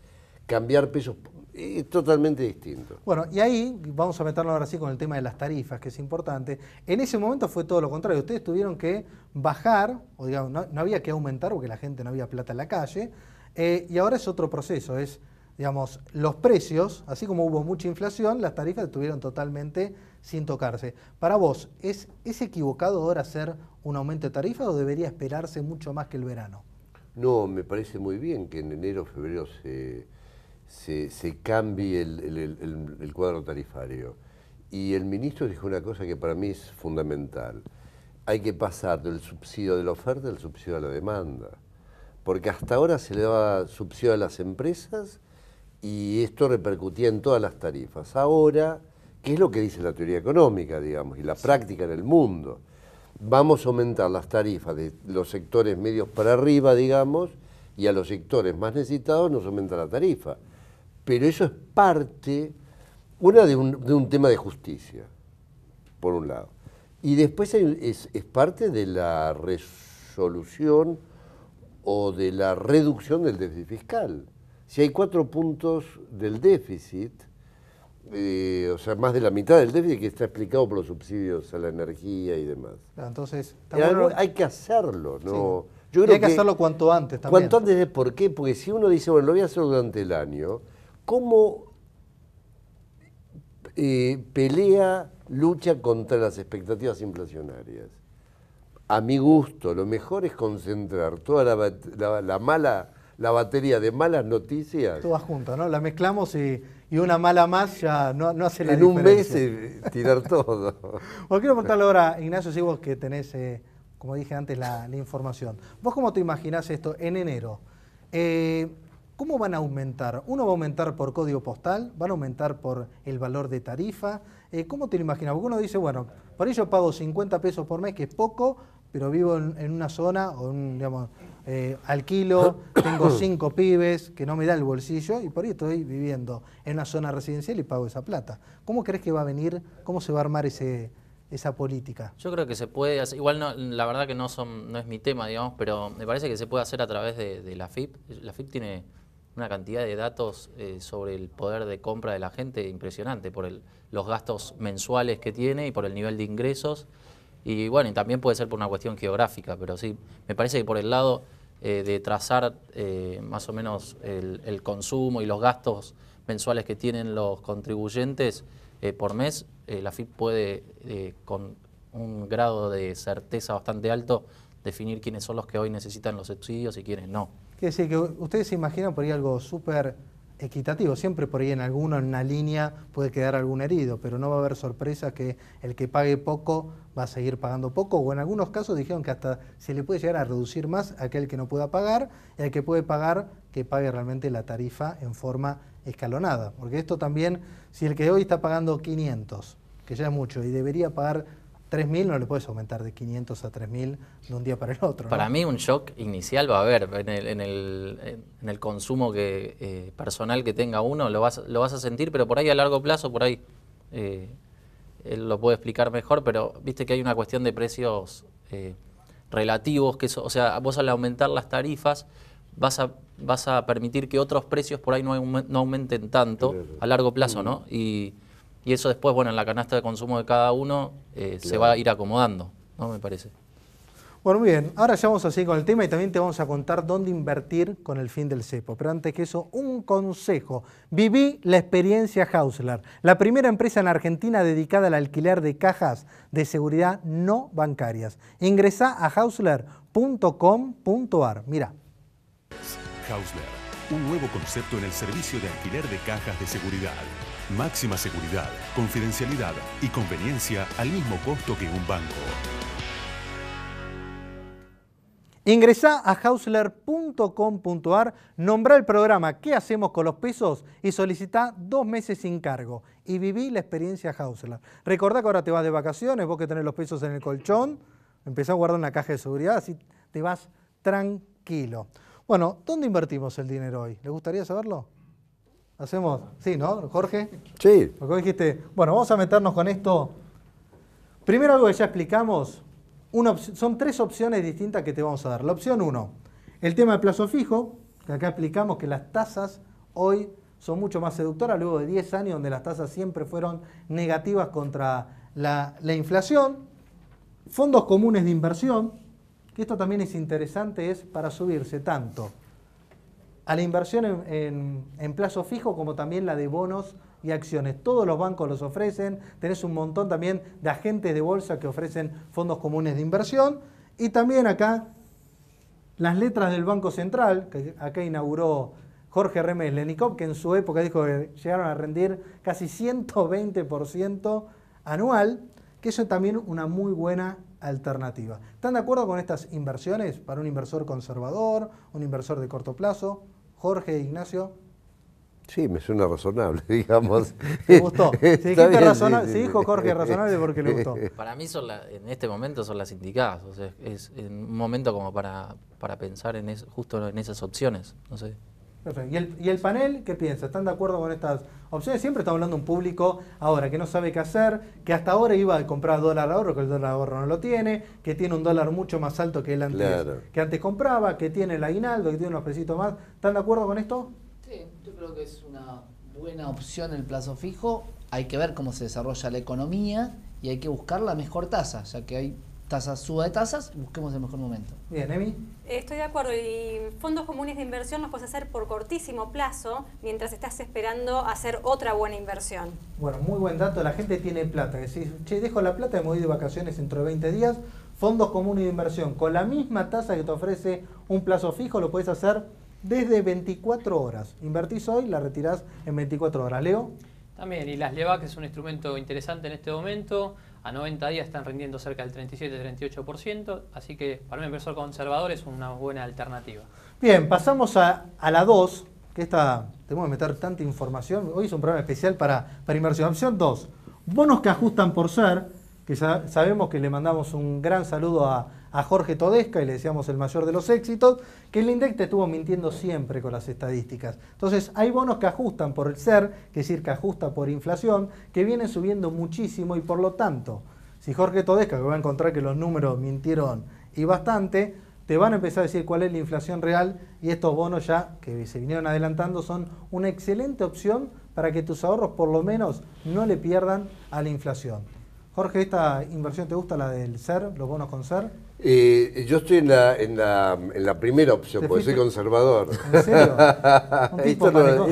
cambiar pesos es totalmente distinto. Bueno, y ahí vamos a meternos ahora sí con el tema de las tarifas, que es importante. En ese momento fue todo lo contrario. Ustedes tuvieron que bajar, o digamos, no, había que aumentar porque la gente no había plata en la calle. Eh, y ahora es otro proceso, es digamos, los precios, así como hubo mucha inflación, las tarifas estuvieron totalmente sin tocarse. Para vos, ¿es, ¿es equivocado ahora hacer un aumento de tarifas o debería esperarse mucho más que el verano? No, me parece muy bien que en enero, febrero se, se, cambie el, el, cuadro tarifario. Y el ministro dijo una cosa que para mí es fundamental. Hay que pasar del subsidio de la oferta al subsidio de la demanda. Porque hasta ahora se le daba subsidio a las empresas y esto repercutía en todas las tarifas. Ahora, ¿qué es lo que dice la teoría económica, digamos, y la práctica en el mundo? Vamos a aumentar las tarifas de los sectores medios para arriba, digamos, y a los sectores más necesitados nos aumenta la tarifa. Pero eso es parte, una, de un, tema de justicia, por un lado. Y después es parte de la resolución o de la reducción del déficit fiscal. Si hay cuatro puntos del déficit, eh, o sea, más de la mitad del déficit que está explicado por los subsidios a la energía y demás. Ah, entonces, hay que hacerlo, ¿no? hay que, hacerlo cuanto antes también. Cuanto antes, ¿por qué? Porque si uno dice, bueno, lo voy a hacer durante el año, ¿cómo eh, pelea, lucha contra las expectativas inflacionarias? A mi gusto, lo mejor es concentrar toda la mala la batería de malas noticias. Todas juntas, ¿no? La mezclamos y, una mala más ya no, no hace la en diferencia. En un mes tirar todo. bueno, quiero preguntarle ahora, Ignacio, si vos que tenés, eh, como dije antes, la, información. ¿Vos cómo te imaginás esto en enero? Eh, ¿Cómo van a aumentar? ¿Uno va a aumentar por código postal? ¿Van a aumentar por el valor de tarifa? Eh, ¿Cómo te lo imaginas? Porque uno dice, bueno, por ello pago 50 pesos por mes, que es poco, pero vivo en, una zona, o digamos, eh, alquilo, tengo cinco pibes que no me da el bolsillo y por ahí estoy viviendo en una zona residencial y pago esa plata. ¿Cómo crees que va a venir? ¿Cómo se va a armar ese, esa política? Yo creo que se puede hacer, igual no, la verdad que no, son, no es mi tema, digamos, pero me parece que se puede hacer a través de, la FIP. La FIP tiene una cantidad de datos eh, sobre el poder de compra de la gente impresionante por el, los gastos mensuales que tiene y por el nivel de ingresos y bueno, y también puede ser por una cuestión geográfica, pero sí, me parece que por el lado eh, de trazar eh, más o menos el, consumo y los gastos mensuales que tienen los contribuyentes eh, por mes, la FIP puede, con un grado de certeza bastante alto, definir quiénes son los que hoy necesitan los subsidios y quiénes no. Quiere decir que ustedes se imaginan por ahí algo súper equitativo. Siempre por ahí en alguno, en una línea, puede quedar algún herido, pero no va a haber sorpresa que el que pague poco va a seguir pagando poco. O en algunos casos dijeron que hasta se le puede llegar a reducir más a aquel que no pueda pagar y al que puede pagar que pague realmente la tarifa en forma escalonada. Porque esto también, si el que hoy está pagando 500, que ya es mucho, y debería pagar 3.000 no le puedes aumentar de 500 a 3.000 de un día para el otro. Para mí un shock inicial va a haber en el, consumo que, eh, personal que tenga uno, lo vas, lo vas a sentir, pero por ahí a largo plazo, por ahí eh, él lo puede explicar mejor, pero viste que hay una cuestión de precios eh, relativos, que o sea, vos al aumentar las tarifas vas a, vas a permitir que otros precios por ahí no, no aumenten tanto a largo plazo, mm. ¿no? Y, y eso después, bueno, en la canasta de consumo de cada uno eh, se va a ir acomodando, ¿no? Me parece. Bueno, muy bien. Ahora ya vamos así con el tema y también te vamos a contar dónde invertir con el fin del cepo. Pero antes que eso, un consejo. Viví la experiencia Hausler, la primera empresa en Argentina dedicada al alquiler de cajas de seguridad no bancarias. Ingresá a hausler.com.ar. Mira. Hausler, un nuevo concepto en el servicio de alquiler de cajas de seguridad Máxima seguridad, confidencialidad y conveniencia al mismo costo que un banco. Ingresá a hausler.com.ar, nombra el programa ¿Qué hacemos con los pesos? y solicita dos meses sin cargo y viví la experiencia Hausler. Recordá que ahora te vas de vacaciones, vos que tenés los pisos en el colchón, empezás a guardar una caja de seguridad, así te vas tranquilo. Bueno, ¿dónde invertimos el dinero hoy? ¿Le gustaría saberlo? Hacemos, sí, ¿no, Jorge? Sí. Porque dijiste, bueno, vamos a meternos con esto. Primero algo que ya explicamos, son tres opciones distintas que te vamos a dar. La opción uno, el tema de plazo fijo, que acá explicamos que las tasas hoy son mucho más seductoras, luego de 10 años donde las tasas siempre fueron negativas contra la, la inflación. Fondos comunes de inversión, que esto también es interesante, es para subirse tanto a la inversión en, plazo fijo como también la de bonos y acciones. Todos los bancos los ofrecen, tenés un montón también de agentes de bolsa que ofrecen fondos comunes de inversión y también acá las letras del Banco Central, que acá inauguró Jorge Remes Lenikov, que en su época dijo que llegaron a rendir casi 120% anual, que eso es también una muy buena alternativa. ¿Están de acuerdo con estas inversiones para un inversor conservador, un inversor de corto plazo? Jorge Ignacio. Sí, me suena razonable, digamos. ¿Te gustó? ¿Sí, dijo Jorge razonable porque le gustó. Para mí son en este momento son las indicadas. O sea, es, es un momento como para, para pensar en justo en esas opciones. No sé. ¿Y el, panel qué piensa? ¿Están de acuerdo con estas opciones? Siempre estamos hablando un público ahora que no sabe qué hacer, que hasta ahora iba a comprar dólar ahorro, que el dólar ahorro no lo tiene, que tiene un dólar mucho más alto que el antes, que antes compraba, que tiene el aguinaldo, que tiene unos pesitos más. ¿Están de acuerdo con esto? Sí, yo creo que es una buena opción el plazo fijo. Hay que ver cómo se desarrolla la economía y hay que buscar la mejor tasa, ya que hay tasas, suba de tasas, busquemos el mejor momento. Bien, Emi. Estoy de acuerdo y fondos comunes de inversión los puedes hacer por cortísimo plazo mientras estás esperando hacer otra buena inversión. Bueno, muy buen dato, la gente tiene plata, decís, che, dejo la plata y me voy de vacaciones dentro de 20 días, fondos comunes de inversión, con la misma tasa que te ofrece un plazo fijo, lo puedes hacer desde 24 horas. Invertís hoy, la retirás en 24 horas. Leo. También, y las que es un instrumento interesante en este momento. A 90 días están rindiendo cerca del 37-38%, así que para un inversor conservador es una buena alternativa. Bien, pasamos a, la 2, que esta, tenemos que meter tanta información. Hoy es un programa especial para, para inversión. Opción 2, bonos que ajustan por ser, que sabemos que le mandamos un gran saludo a, a Jorge Todesca y le decíamos el mayor de los éxitos, que el INDEC te estuvo mintiendo siempre con las estadísticas. Entonces, hay bonos que ajustan por el SER, que es decir, que ajusta por inflación, que vienen subiendo muchísimo y por lo tanto, si Jorge Todesca, que va a encontrar que los números mintieron y bastante, te van a empezar a decir cuál es la inflación real y estos bonos ya que se vinieron adelantando son una excelente opción para que tus ahorros por lo menos no le pierdan a la inflación. Jorge, ¿esta inversión te gusta la del SER, los bonos con SER? Eh, yo estoy en la, primera opción, porque soy conservador. ¿En serio? esto,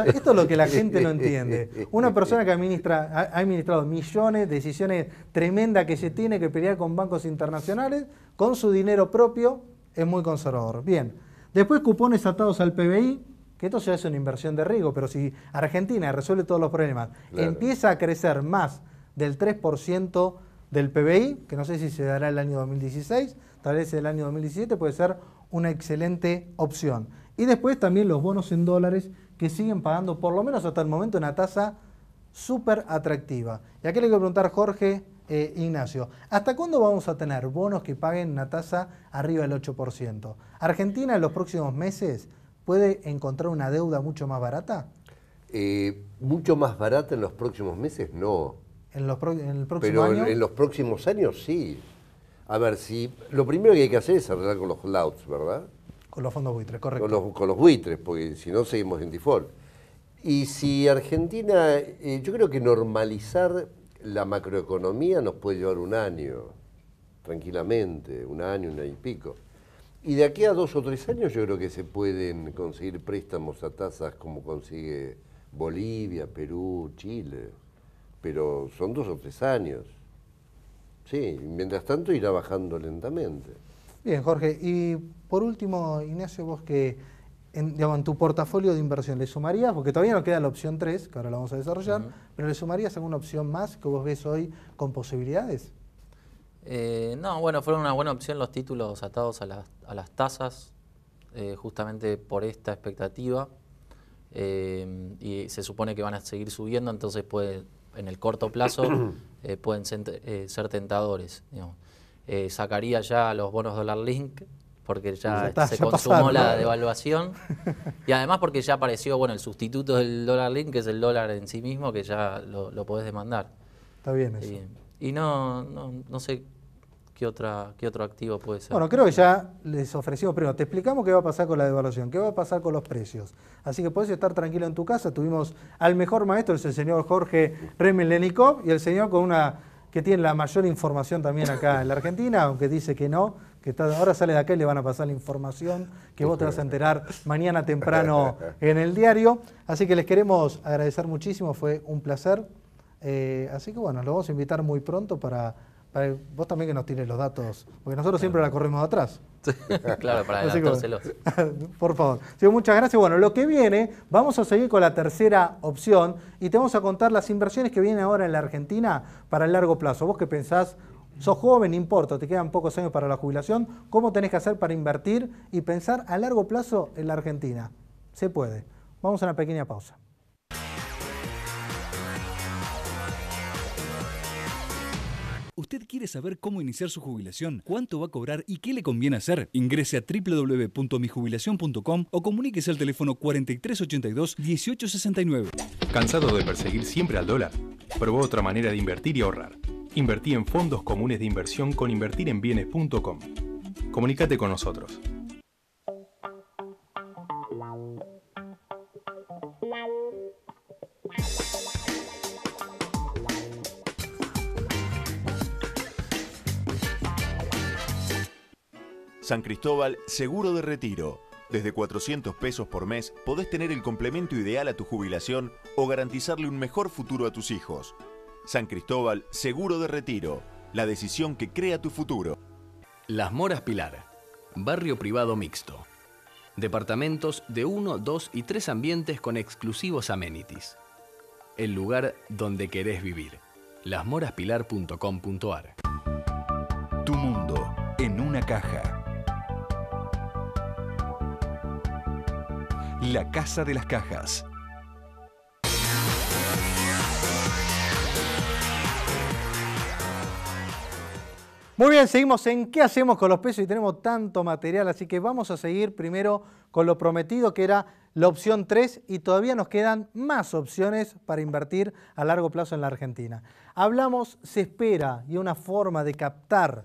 es lo que la gente no entiende. Una persona que administra, ha administrado millones decisiones tremendas que se tiene que pelear con bancos internacionales, con su dinero propio, es muy conservador. Bien. Después cupones atados al PBI, que esto ya es una inversión de riesgo, pero si Argentina resuelve todos los problemas, empieza a crecer más del 3% del PBI, que no sé si se dará el año 2016, tal vez el año 2017 puede ser una excelente opción. Y después también los bonos en dólares que siguen pagando, por lo menos hasta el momento, una tasa súper atractiva. Y aquí le quiero preguntar, Jorge, eh, Ignacio, ¿hasta cuándo vamos a tener bonos que paguen una tasa arriba del 8%? ¿Argentina en los próximos meses puede encontrar una deuda mucho más barata? Eh, mucho más barata en los próximos meses, no. En, los el próximo en los próximos años sí. A ver, si lo primero que hay que hacer es arreglar con los clouds ¿verdad? Con los fondos buitres, correcto. Con los, con los buitres, porque si no seguimos en default. Y si Argentina, eh, yo creo que normalizar la macroeconomía nos puede llevar un año, tranquilamente, un año, un año y pico. Y de aquí a dos o tres años yo creo que se pueden conseguir préstamos a tasas como consigue Bolivia, Perú, Chile pero son dos o tres años. Sí, mientras tanto irá bajando lentamente. Bien, Jorge, y por último, Ignacio, vos que en, tu portafolio de inversión le sumarías, porque todavía no queda la opción 3, que ahora la vamos a desarrollar, pero le sumarías alguna opción más que vos ves hoy con posibilidades? Eh, no, bueno, fueron una buena opción los títulos atados a las, tasas, eh, justamente por esta expectativa. Eh, y se supone que van a seguir subiendo, entonces puede en el corto plazo eh, pueden eh, ser, tentadores. Eh, sacaría ya los bonos dólar link porque ya, se consumó la devaluación y además porque ya apareció bueno el sustituto del dólar link, que es el dólar en sí mismo, que ya lo, podés demandar. Está bien eso. Y, y no, no, no sé ¿Qué, ¿Qué otro activo puede ser? Bueno, creo que ya les ofrecimos primero. Te explicamos qué va a pasar con la devaluación, qué va a pasar con los precios. Así que podés estar tranquilo en tu casa. Tuvimos al mejor maestro, es el señor Jorge Remelenikov, y el señor con una que tiene la mayor información también acá en la Argentina, aunque dice que no, que ahora sale de acá y le van a pasar la información que vos te vas a enterar mañana temprano en el diario. Así que les queremos agradecer muchísimo, fue un placer. Eh, así que bueno, lo vamos a invitar muy pronto para vos también que nos tienes los datos, porque nosotros siempre la corrimos atrás. claro, para adelantárselos. Por favor. muchas gracias. Bueno, lo que viene, vamos a seguir con la tercera opción y te vamos a contar las inversiones que vienen ahora en la Argentina para el largo plazo. Vos que pensás, sos joven, importa, te quedan pocos años para la jubilación, ¿cómo tenés que hacer para invertir y pensar a largo plazo en la Argentina? Se puede. Vamos a una pequeña pausa. ¿Usted quiere saber cómo iniciar su jubilación, cuánto va a cobrar y qué le conviene hacer? Ingrese a www.mijubilación.com o comuníquese al teléfono 4382 1869. ¿Cansado de perseguir siempre al dólar? Probó otra manera de invertir y ahorrar. Invertí en fondos comunes de inversión con invertirenbienes.com. Comunícate con nosotros. San Cristóbal Seguro de Retiro. Desde 400 pesos por mes podés tener el complemento ideal a tu jubilación o garantizarle un mejor futuro a tus hijos. San Cristóbal Seguro de Retiro. La decisión que crea tu futuro. Las Moras Pilar. Barrio privado mixto. Departamentos de 1, dos y tres ambientes con exclusivos amenities. El lugar donde querés vivir. Lasmoraspilar.com.ar Tu mundo en una caja. La Casa de las Cajas. Muy bien, seguimos en qué hacemos con los pesos y tenemos tanto material, así que vamos a seguir primero con lo prometido que era la opción 3 y todavía nos quedan más opciones para invertir a largo plazo en la Argentina. Hablamos, se espera y una forma de captar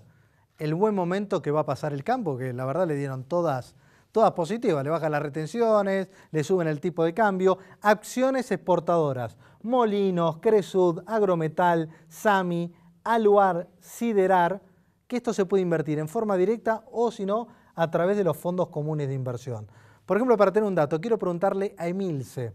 el buen momento que va a pasar el campo, que la verdad le dieron todas todas positivas, le bajan las retenciones, le suben el tipo de cambio, acciones exportadoras, Molinos, Cresud, Agrometal, Sami, Aluar, Siderar, que esto se puede invertir en forma directa o si no, a través de los fondos comunes de inversión. Por ejemplo, para tener un dato, quiero preguntarle a Emilce,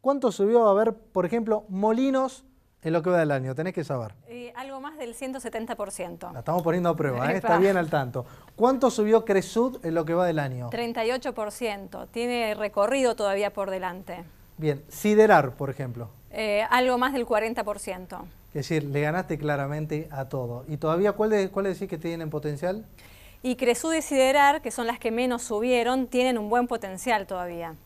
¿cuánto subió a ver, por ejemplo, Molinos en lo que va del año, tenés que saber. algo más del 170%. La estamos poniendo a prueba, ¿eh? está bien al tanto. ¿Cuánto subió Cresud en lo que va del año? 38%, tiene recorrido todavía por delante. Bien, Siderar, por ejemplo. Eh, algo más del 40%. Es decir, le ganaste claramente a todo. ¿Y todavía cuál, decís que tienen potencial? Y Cresud y Siderar, que son las que menos subieron, tienen un buen potencial todavía.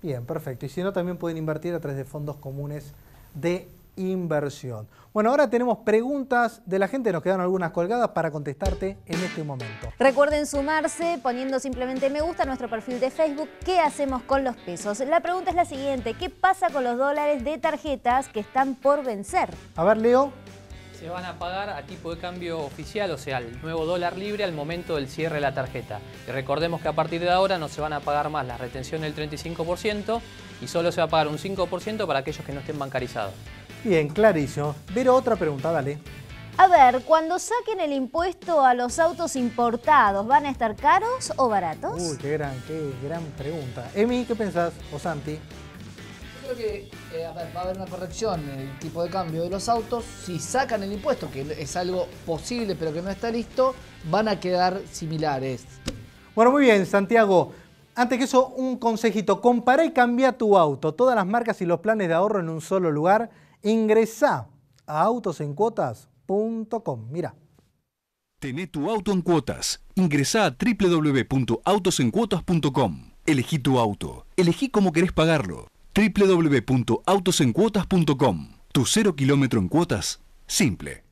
Bien, perfecto. Y si no, también pueden invertir a través de fondos comunes de inversión. Bueno, ahora tenemos preguntas de la gente, nos quedan algunas colgadas para contestarte en este momento. Recuerden sumarse poniendo simplemente me gusta a nuestro perfil de Facebook, ¿qué hacemos con los pesos? La pregunta es la siguiente, ¿qué pasa con los dólares de tarjetas que están por vencer? A ver, Leo. Se van a pagar a tipo de cambio oficial, o sea, el nuevo dólar libre al momento del cierre de la tarjeta. Y recordemos que a partir de ahora no se van a pagar más la retención del 35% y solo se va a pagar un 5% para aquellos que no estén bancarizados. Bien, clarísimo. Pero otra pregunta, dale. A ver, cuando saquen el impuesto a los autos importados, ¿van a estar caros o baratos? Uy, qué gran, qué gran pregunta. Emi, ¿qué pensás? ¿O Santi? Yo creo que eh, a ver, va a haber una corrección en el tipo de cambio de los autos. Si sacan el impuesto, que es algo posible pero que no está listo, van a quedar similares. Bueno, muy bien, Santiago. Antes que eso, un consejito. Compara y cambia tu auto. Todas las marcas y los planes de ahorro en un solo lugar. Ingresa a autosencuotas.com. Mira. Tené tu auto en cuotas. Ingresa a www.autosencuotas.com. Elegí tu auto. Elegí cómo querés pagarlo. www.autosencuotas.com. Tu cero kilómetro en cuotas. Simple.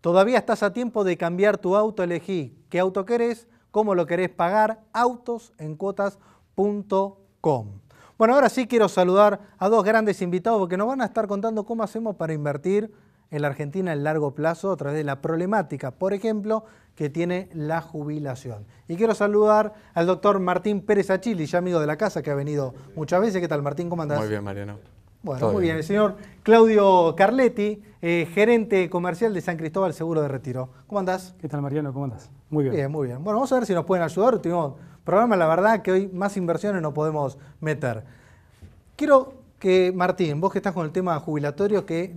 Todavía estás a tiempo de cambiar tu auto. Elegí qué auto querés, cómo lo querés pagar. Autosencuotas.com. Bueno, ahora sí quiero saludar a dos grandes invitados porque nos van a estar contando cómo hacemos para invertir en la Argentina en largo plazo a través de la problemática, por ejemplo, que tiene la jubilación. Y quiero saludar al doctor Martín Pérez Achili, ya amigo de la casa, que ha venido muchas veces. ¿Qué tal, Martín? ¿Cómo andás? Muy bien, Mariano. Bueno, muy bien. El señor Claudio Carletti, eh, gerente comercial de San Cristóbal Seguro de Retiro. ¿Cómo andás? ¿Qué tal, Mariano? ¿Cómo andás? Muy bien. Bien, muy bien. Bueno, vamos a ver si nos pueden ayudar. Tuvimos problema, la verdad que hoy más inversiones no podemos meter. Quiero que, Martín, vos que estás con el tema jubilatorio, que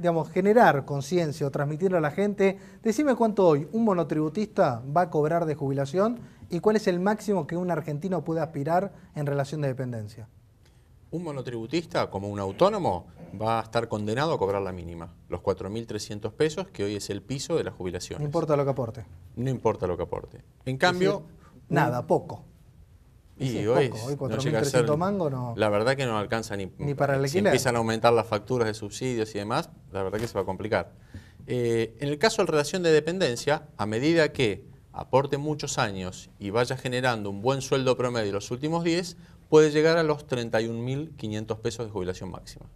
digamos, generar conciencia o transmitirlo a la gente, decime cuánto hoy un monotributista va a cobrar de jubilación y cuál es el máximo que un argentino puede aspirar en relación de dependencia. Un monotributista, como un autónomo, va a estar condenado a cobrar la mínima, los 4.300 pesos, que hoy es el piso de la jubilación. No importa lo que aporte. No importa lo que aporte. En cambio, Nada, poco. Y hoy, no... La verdad que no alcanza ni, ni para el alquiler. Si empiezan a aumentar las facturas de subsidios y demás, la verdad que se va a complicar. Eh, en el caso de relación de dependencia, a medida que aporte muchos años y vaya generando un buen sueldo promedio los últimos 10, puede llegar a los 31.500 pesos de jubilación máxima.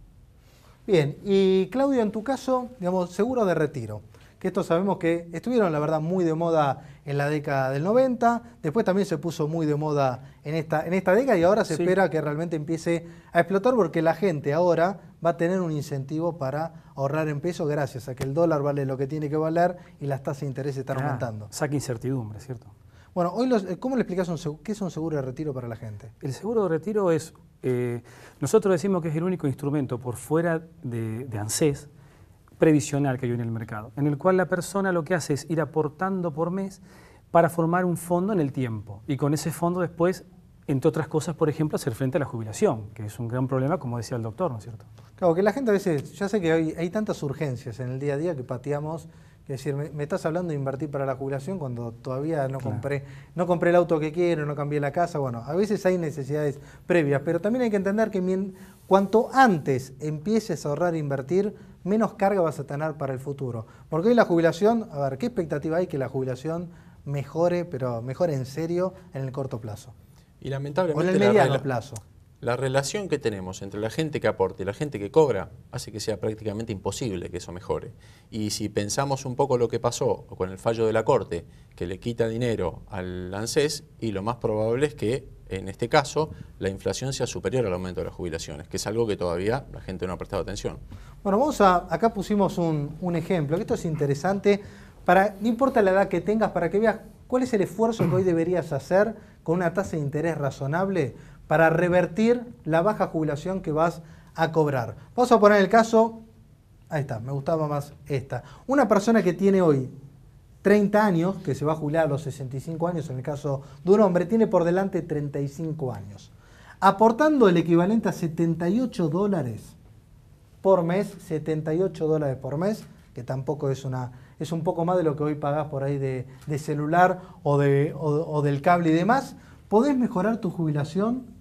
Bien, y Claudio, en tu caso, digamos, seguro de retiro. Esto sabemos que estuvieron, la verdad, muy de moda en la década del 90, después también se puso muy de moda en esta, en esta década y ahora se espera que realmente empiece a explotar porque la gente ahora va a tener un incentivo para ahorrar en pesos gracias a que el dólar vale lo que tiene que valer y las tasas de interés están ah, aumentando. Saca incertidumbre, ¿cierto? Bueno, hoy eh, ¿cómo le explicas qué es un seguro de retiro para la gente? El seguro de retiro es, eh, nosotros decimos que es el único instrumento por fuera de ANSES previsional que hay en el mercado, en el cual la persona lo que hace es ir aportando por mes para formar un fondo en el tiempo y con ese fondo después, entre otras cosas, por ejemplo, hacer frente a la jubilación, que es un gran problema, como decía el doctor, ¿no es cierto? Claro, que la gente a veces, ya sé que hay, hay tantas urgencias en el día a día que pateamos es decir, me, estás hablando de invertir para la jubilación cuando todavía no compré, no compré el auto que quiero, no cambié la casa. Bueno, a veces hay necesidades previas, pero también hay que entender que cuanto antes empieces a ahorrar e invertir, menos carga vas a tener para el futuro. Porque hoy la jubilación, a ver, ¿qué expectativa hay que la jubilación mejore, pero mejore en serio en el corto plazo? Y lamentablemente. O en el mediano plazo. La relación que tenemos entre la gente que aporta y la gente que cobra hace que sea prácticamente imposible que eso mejore. Y si pensamos un poco lo que pasó con el fallo de la Corte, que le quita dinero al ANSES, y lo más probable es que en este caso la inflación sea superior al aumento de las jubilaciones, que es algo que todavía la gente no ha prestado atención. Bueno, vamos a, acá pusimos un, ejemplo, que esto es interesante, para, no importa la edad que tengas, para que veas cuál es el esfuerzo que hoy deberías hacer con una tasa de interés razonable para revertir la baja jubilación que vas a cobrar. Vamos a poner el caso, ahí está, me gustaba más esta. Una persona que tiene hoy 30 años, que se va a jubilar a los 65 años en el caso de un hombre, tiene por delante 35 años. Aportando el equivalente a 78 dólares por mes, 78 dólares por mes, que tampoco es una es un poco más de lo que hoy pagás por ahí de, celular o, o del cable y demás, podés mejorar tu jubilación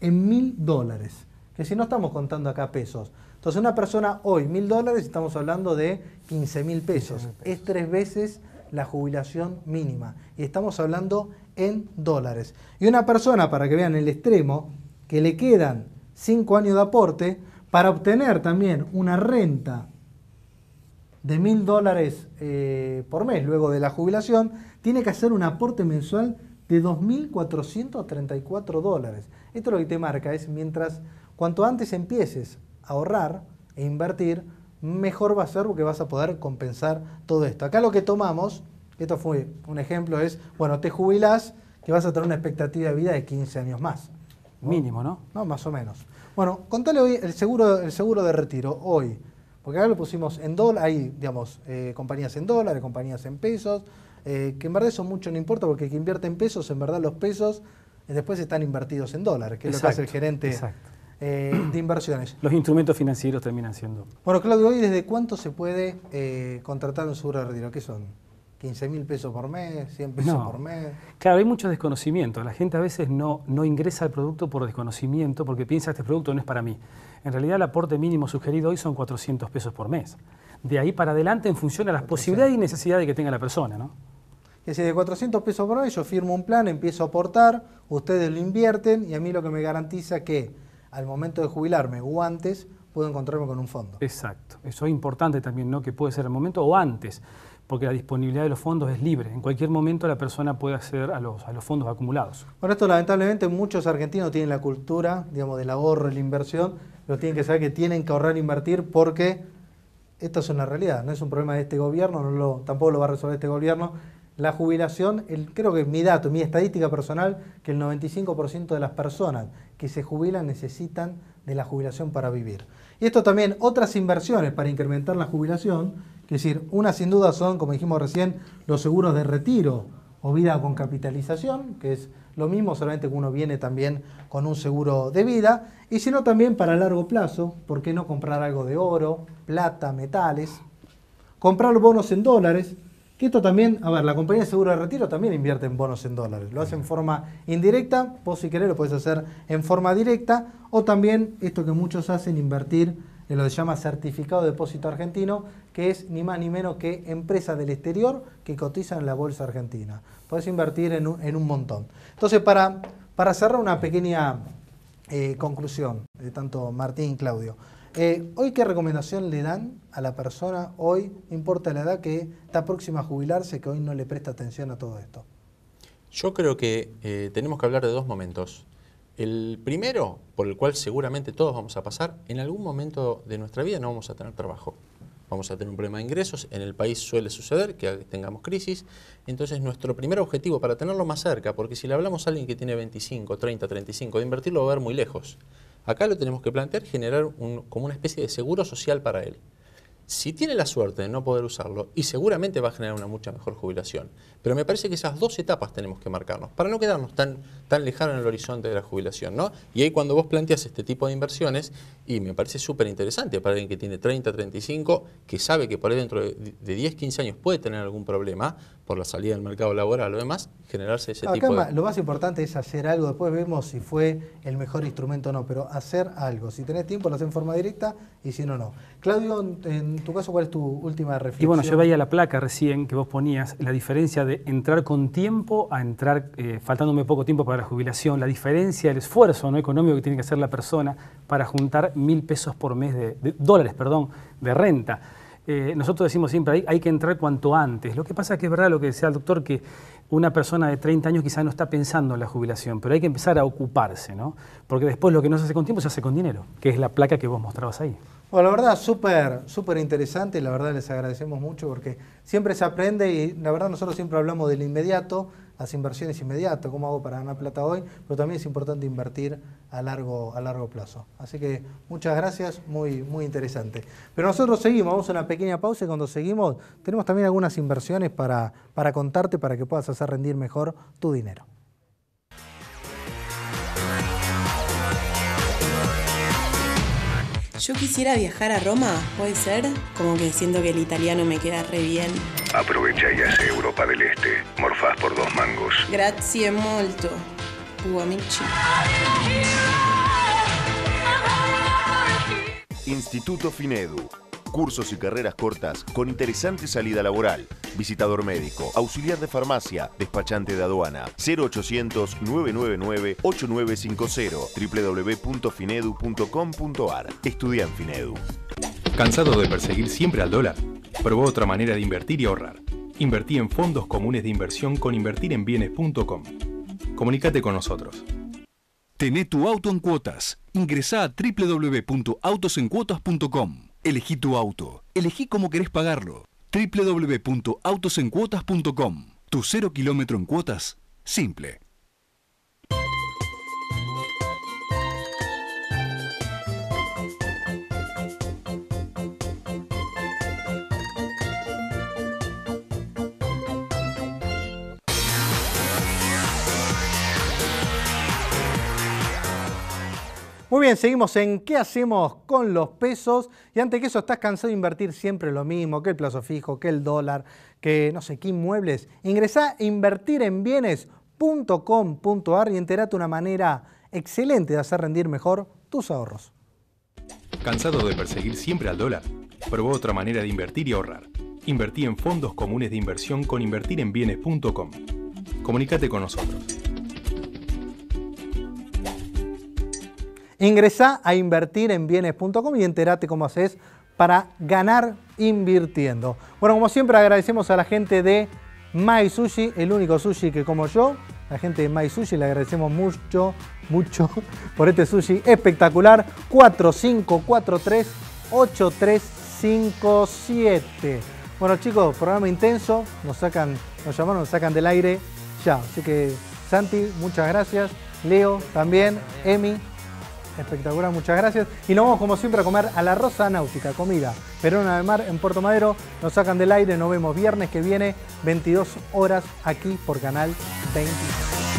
en mil dólares. Que si no estamos contando acá pesos. Entonces una persona hoy, mil dólares, estamos hablando de 15 mil pesos. Es tres veces la jubilación mínima. Y estamos hablando en dólares. Y una persona, para que vean el extremo, que le quedan cinco años de aporte, para obtener también una renta de mil dólares eh, por mes luego de la jubilación, tiene que hacer un aporte mensual de 2.434 dólares. Esto lo que te marca es mientras cuanto antes empieces a ahorrar e invertir, mejor va a ser porque vas a poder compensar todo esto. Acá lo que tomamos, esto fue un ejemplo, es, bueno, te jubilás, que vas a tener una expectativa de vida de 15 años más. Mínimo, ¿no? No, más o menos. Bueno, contale hoy el seguro, el seguro de retiro, hoy. Porque acá lo pusimos en dólar, hay, digamos, eh, compañías en dólares, compañías en pesos, eh, que en verdad eso mucho no importa, porque el que invierte en pesos, en verdad los pesos después están invertidos en dólares, que es lo que hace el gerente eh, de inversiones. Los instrumentos financieros terminan siendo. Bueno, Claudio, ¿hoy desde cuánto se puede eh, contratar un seguro de retiro? ¿Qué son? ¿15 mil pesos por mes? ¿100 pesos por mes? Claro, hay mucho desconocimiento. La gente a veces no, no ingresa al producto por desconocimiento porque piensa este producto no es para mí. En realidad el aporte mínimo sugerido hoy son 400 pesos por mes. De ahí para adelante en función a las posibilidades y necesidades que tenga la persona, ¿no? Es decir, de 400 pesos por mes yo firmo un plan, empiezo a aportar, ustedes lo invierten y a mí lo que me garantiza que al momento de jubilarme o antes puedo encontrarme con un fondo. Exacto, eso es importante también, ¿no? Que puede ser al momento o antes, porque la disponibilidad de los fondos es libre. En cualquier momento la persona puede acceder a los, a los fondos acumulados. Bueno, esto lamentablemente muchos argentinos tienen la cultura, digamos, del ahorro, y la inversión, pero tienen que saber que tienen que ahorrar e invertir porque esta es una realidad, no es un problema de este gobierno, tampoco lo va a resolver este gobierno, la jubilación, creo que mi dato, mi estadística personal, que el 95% de las personas que se jubilan necesitan de la jubilación para vivir. Y esto también, otras inversiones para incrementar la jubilación, que es decir, una sin duda son, como dijimos recién, los seguros de retiro o vida con capitalización, que es lo mismo, solamente que uno viene también con un seguro de vida, y sino también para largo plazo, ¿por qué no comprar algo de oro, plata, metales? Comprar bonos en dólares, y esto también, a ver, la compañía de seguro de retiro también invierte en bonos en dólares. Lo hace en forma indirecta, vos si querés lo podés hacer en forma directa, o también esto que muchos hacen, invertir en lo que se llama certificado de depósito argentino, que es ni más ni menos que empresas del exterior que cotizan en la bolsa argentina. Podés invertir en un, montón. Entonces, para, cerrar una pequeña eh, conclusión de tanto Martín y Claudio. Eh, ¿Hoy qué recomendación le dan a la persona hoy, importa la edad, que está próxima a jubilarse, que hoy no le presta atención a todo esto? Yo creo que eh, tenemos que hablar de dos momentos. El primero, por el cual seguramente todos vamos a pasar, en algún momento de nuestra vida no vamos a tener trabajo. Vamos a tener un problema de ingresos, en el país suele suceder que tengamos crisis, entonces nuestro primer objetivo para tenerlo más cerca, porque si le hablamos a alguien que tiene 25, 30, 35, de invertirlo va a ver muy lejos. Acá lo tenemos que plantear, generar como una especie de seguro social para él. Si tiene la suerte de no poder usarlo, y seguramente va a generar una mucha mejor jubilación, pero me parece que esas dos etapas tenemos que marcarnos, para no quedarnos tan, tan lejanos en el horizonte de la jubilación. ¿no? Y ahí cuando vos planteas este tipo de inversiones, y me parece súper interesante para alguien que tiene 30, 35, que sabe que por ahí dentro de, 10, 15 años puede tener algún problema por la salida del mercado laboral o demás, generarse ese Acá tipo de... Lo más importante es hacer algo, después vemos si fue el mejor instrumento o no, pero hacer algo. Si tenés tiempo, lo haces en forma directa y si no, no. Claudio, en tu caso, ¿cuál es tu última reflexión? Y bueno, yo veía la placa recién que vos ponías, la diferencia de entrar con tiempo a entrar, eh, faltándome poco tiempo para la jubilación, la diferencia, del esfuerzo ¿no? económico que tiene que hacer la persona para juntar mil pesos por mes de, dólares, perdón, de renta. Eh, nosotros decimos siempre, hay, hay, que entrar cuanto antes. Lo que pasa es que es verdad lo que decía el doctor, que una persona de 30 años quizás no está pensando en la jubilación, pero hay que empezar a ocuparse, ¿no? Porque después lo que no se hace con tiempo se hace con dinero, que es la placa que vos mostrabas ahí. Bueno, la verdad, súper, súper interesante y la verdad les agradecemos mucho porque siempre se aprende y la verdad nosotros siempre hablamos del inmediato, las inversiones inmediato, cómo hago para ganar plata hoy, pero también es importante invertir a largo, a largo plazo. Así que muchas gracias, muy, muy interesante. Pero nosotros seguimos, vamos a una pequeña pausa y cuando seguimos tenemos también algunas inversiones para, para contarte para que puedas hacer rendir mejor tu dinero. Yo quisiera viajar a Roma, puede ser, como que siento que el italiano me queda re bien. Aprovecha y hace Europa del Este. Morfás por dos mangos. Grazie molto, tu amici. Instituto Finedu cursos y carreras cortas con interesante salida laboral. Visitador médico, auxiliar de farmacia, despachante de aduana. 0800-999-8950 www.finedu.com.ar Estudia en Finedu. ¿Cansado de perseguir siempre al dólar? Probó otra manera de invertir y ahorrar. Invertí en fondos comunes de inversión con invertirenbienes.com. Comunicate con nosotros. Tené tu auto en cuotas. Ingresa a www.autosencuotas.com. Elegí tu auto. Elegí cómo querés pagarlo. www.autosencuotas.com. Tu cero kilómetro en cuotas, simple. Muy bien, seguimos en qué hacemos con los pesos. Y antes que eso, estás cansado de invertir siempre lo mismo, que el plazo fijo, que el dólar, que no sé qué inmuebles. Ingresá a invertirenbienes.com.ar y enterate una manera excelente de hacer rendir mejor tus ahorros. ¿Cansado de perseguir siempre al dólar? Probó otra manera de invertir y ahorrar. Invertí en fondos comunes de inversión con invertirenbienes.com. Comunícate con nosotros. Ingresa a invertir en bienes.com y entérate cómo haces para ganar invirtiendo. Bueno, como siempre agradecemos a la gente de My Sushi, el único sushi que como yo, la gente de Mai Sushi, le agradecemos mucho, mucho por este sushi espectacular. 4543-8357. Bueno chicos, programa intenso, nos sacan, nos llamaron, nos sacan del aire ya. Así que Santi, muchas gracias. Leo también, Emi, Espectacular, muchas gracias. Y nos vamos como siempre a comer a la Rosa Náutica, comida. Perona de Mar en Puerto Madero. Nos sacan del aire, nos vemos viernes que viene, 22 horas aquí por Canal 20.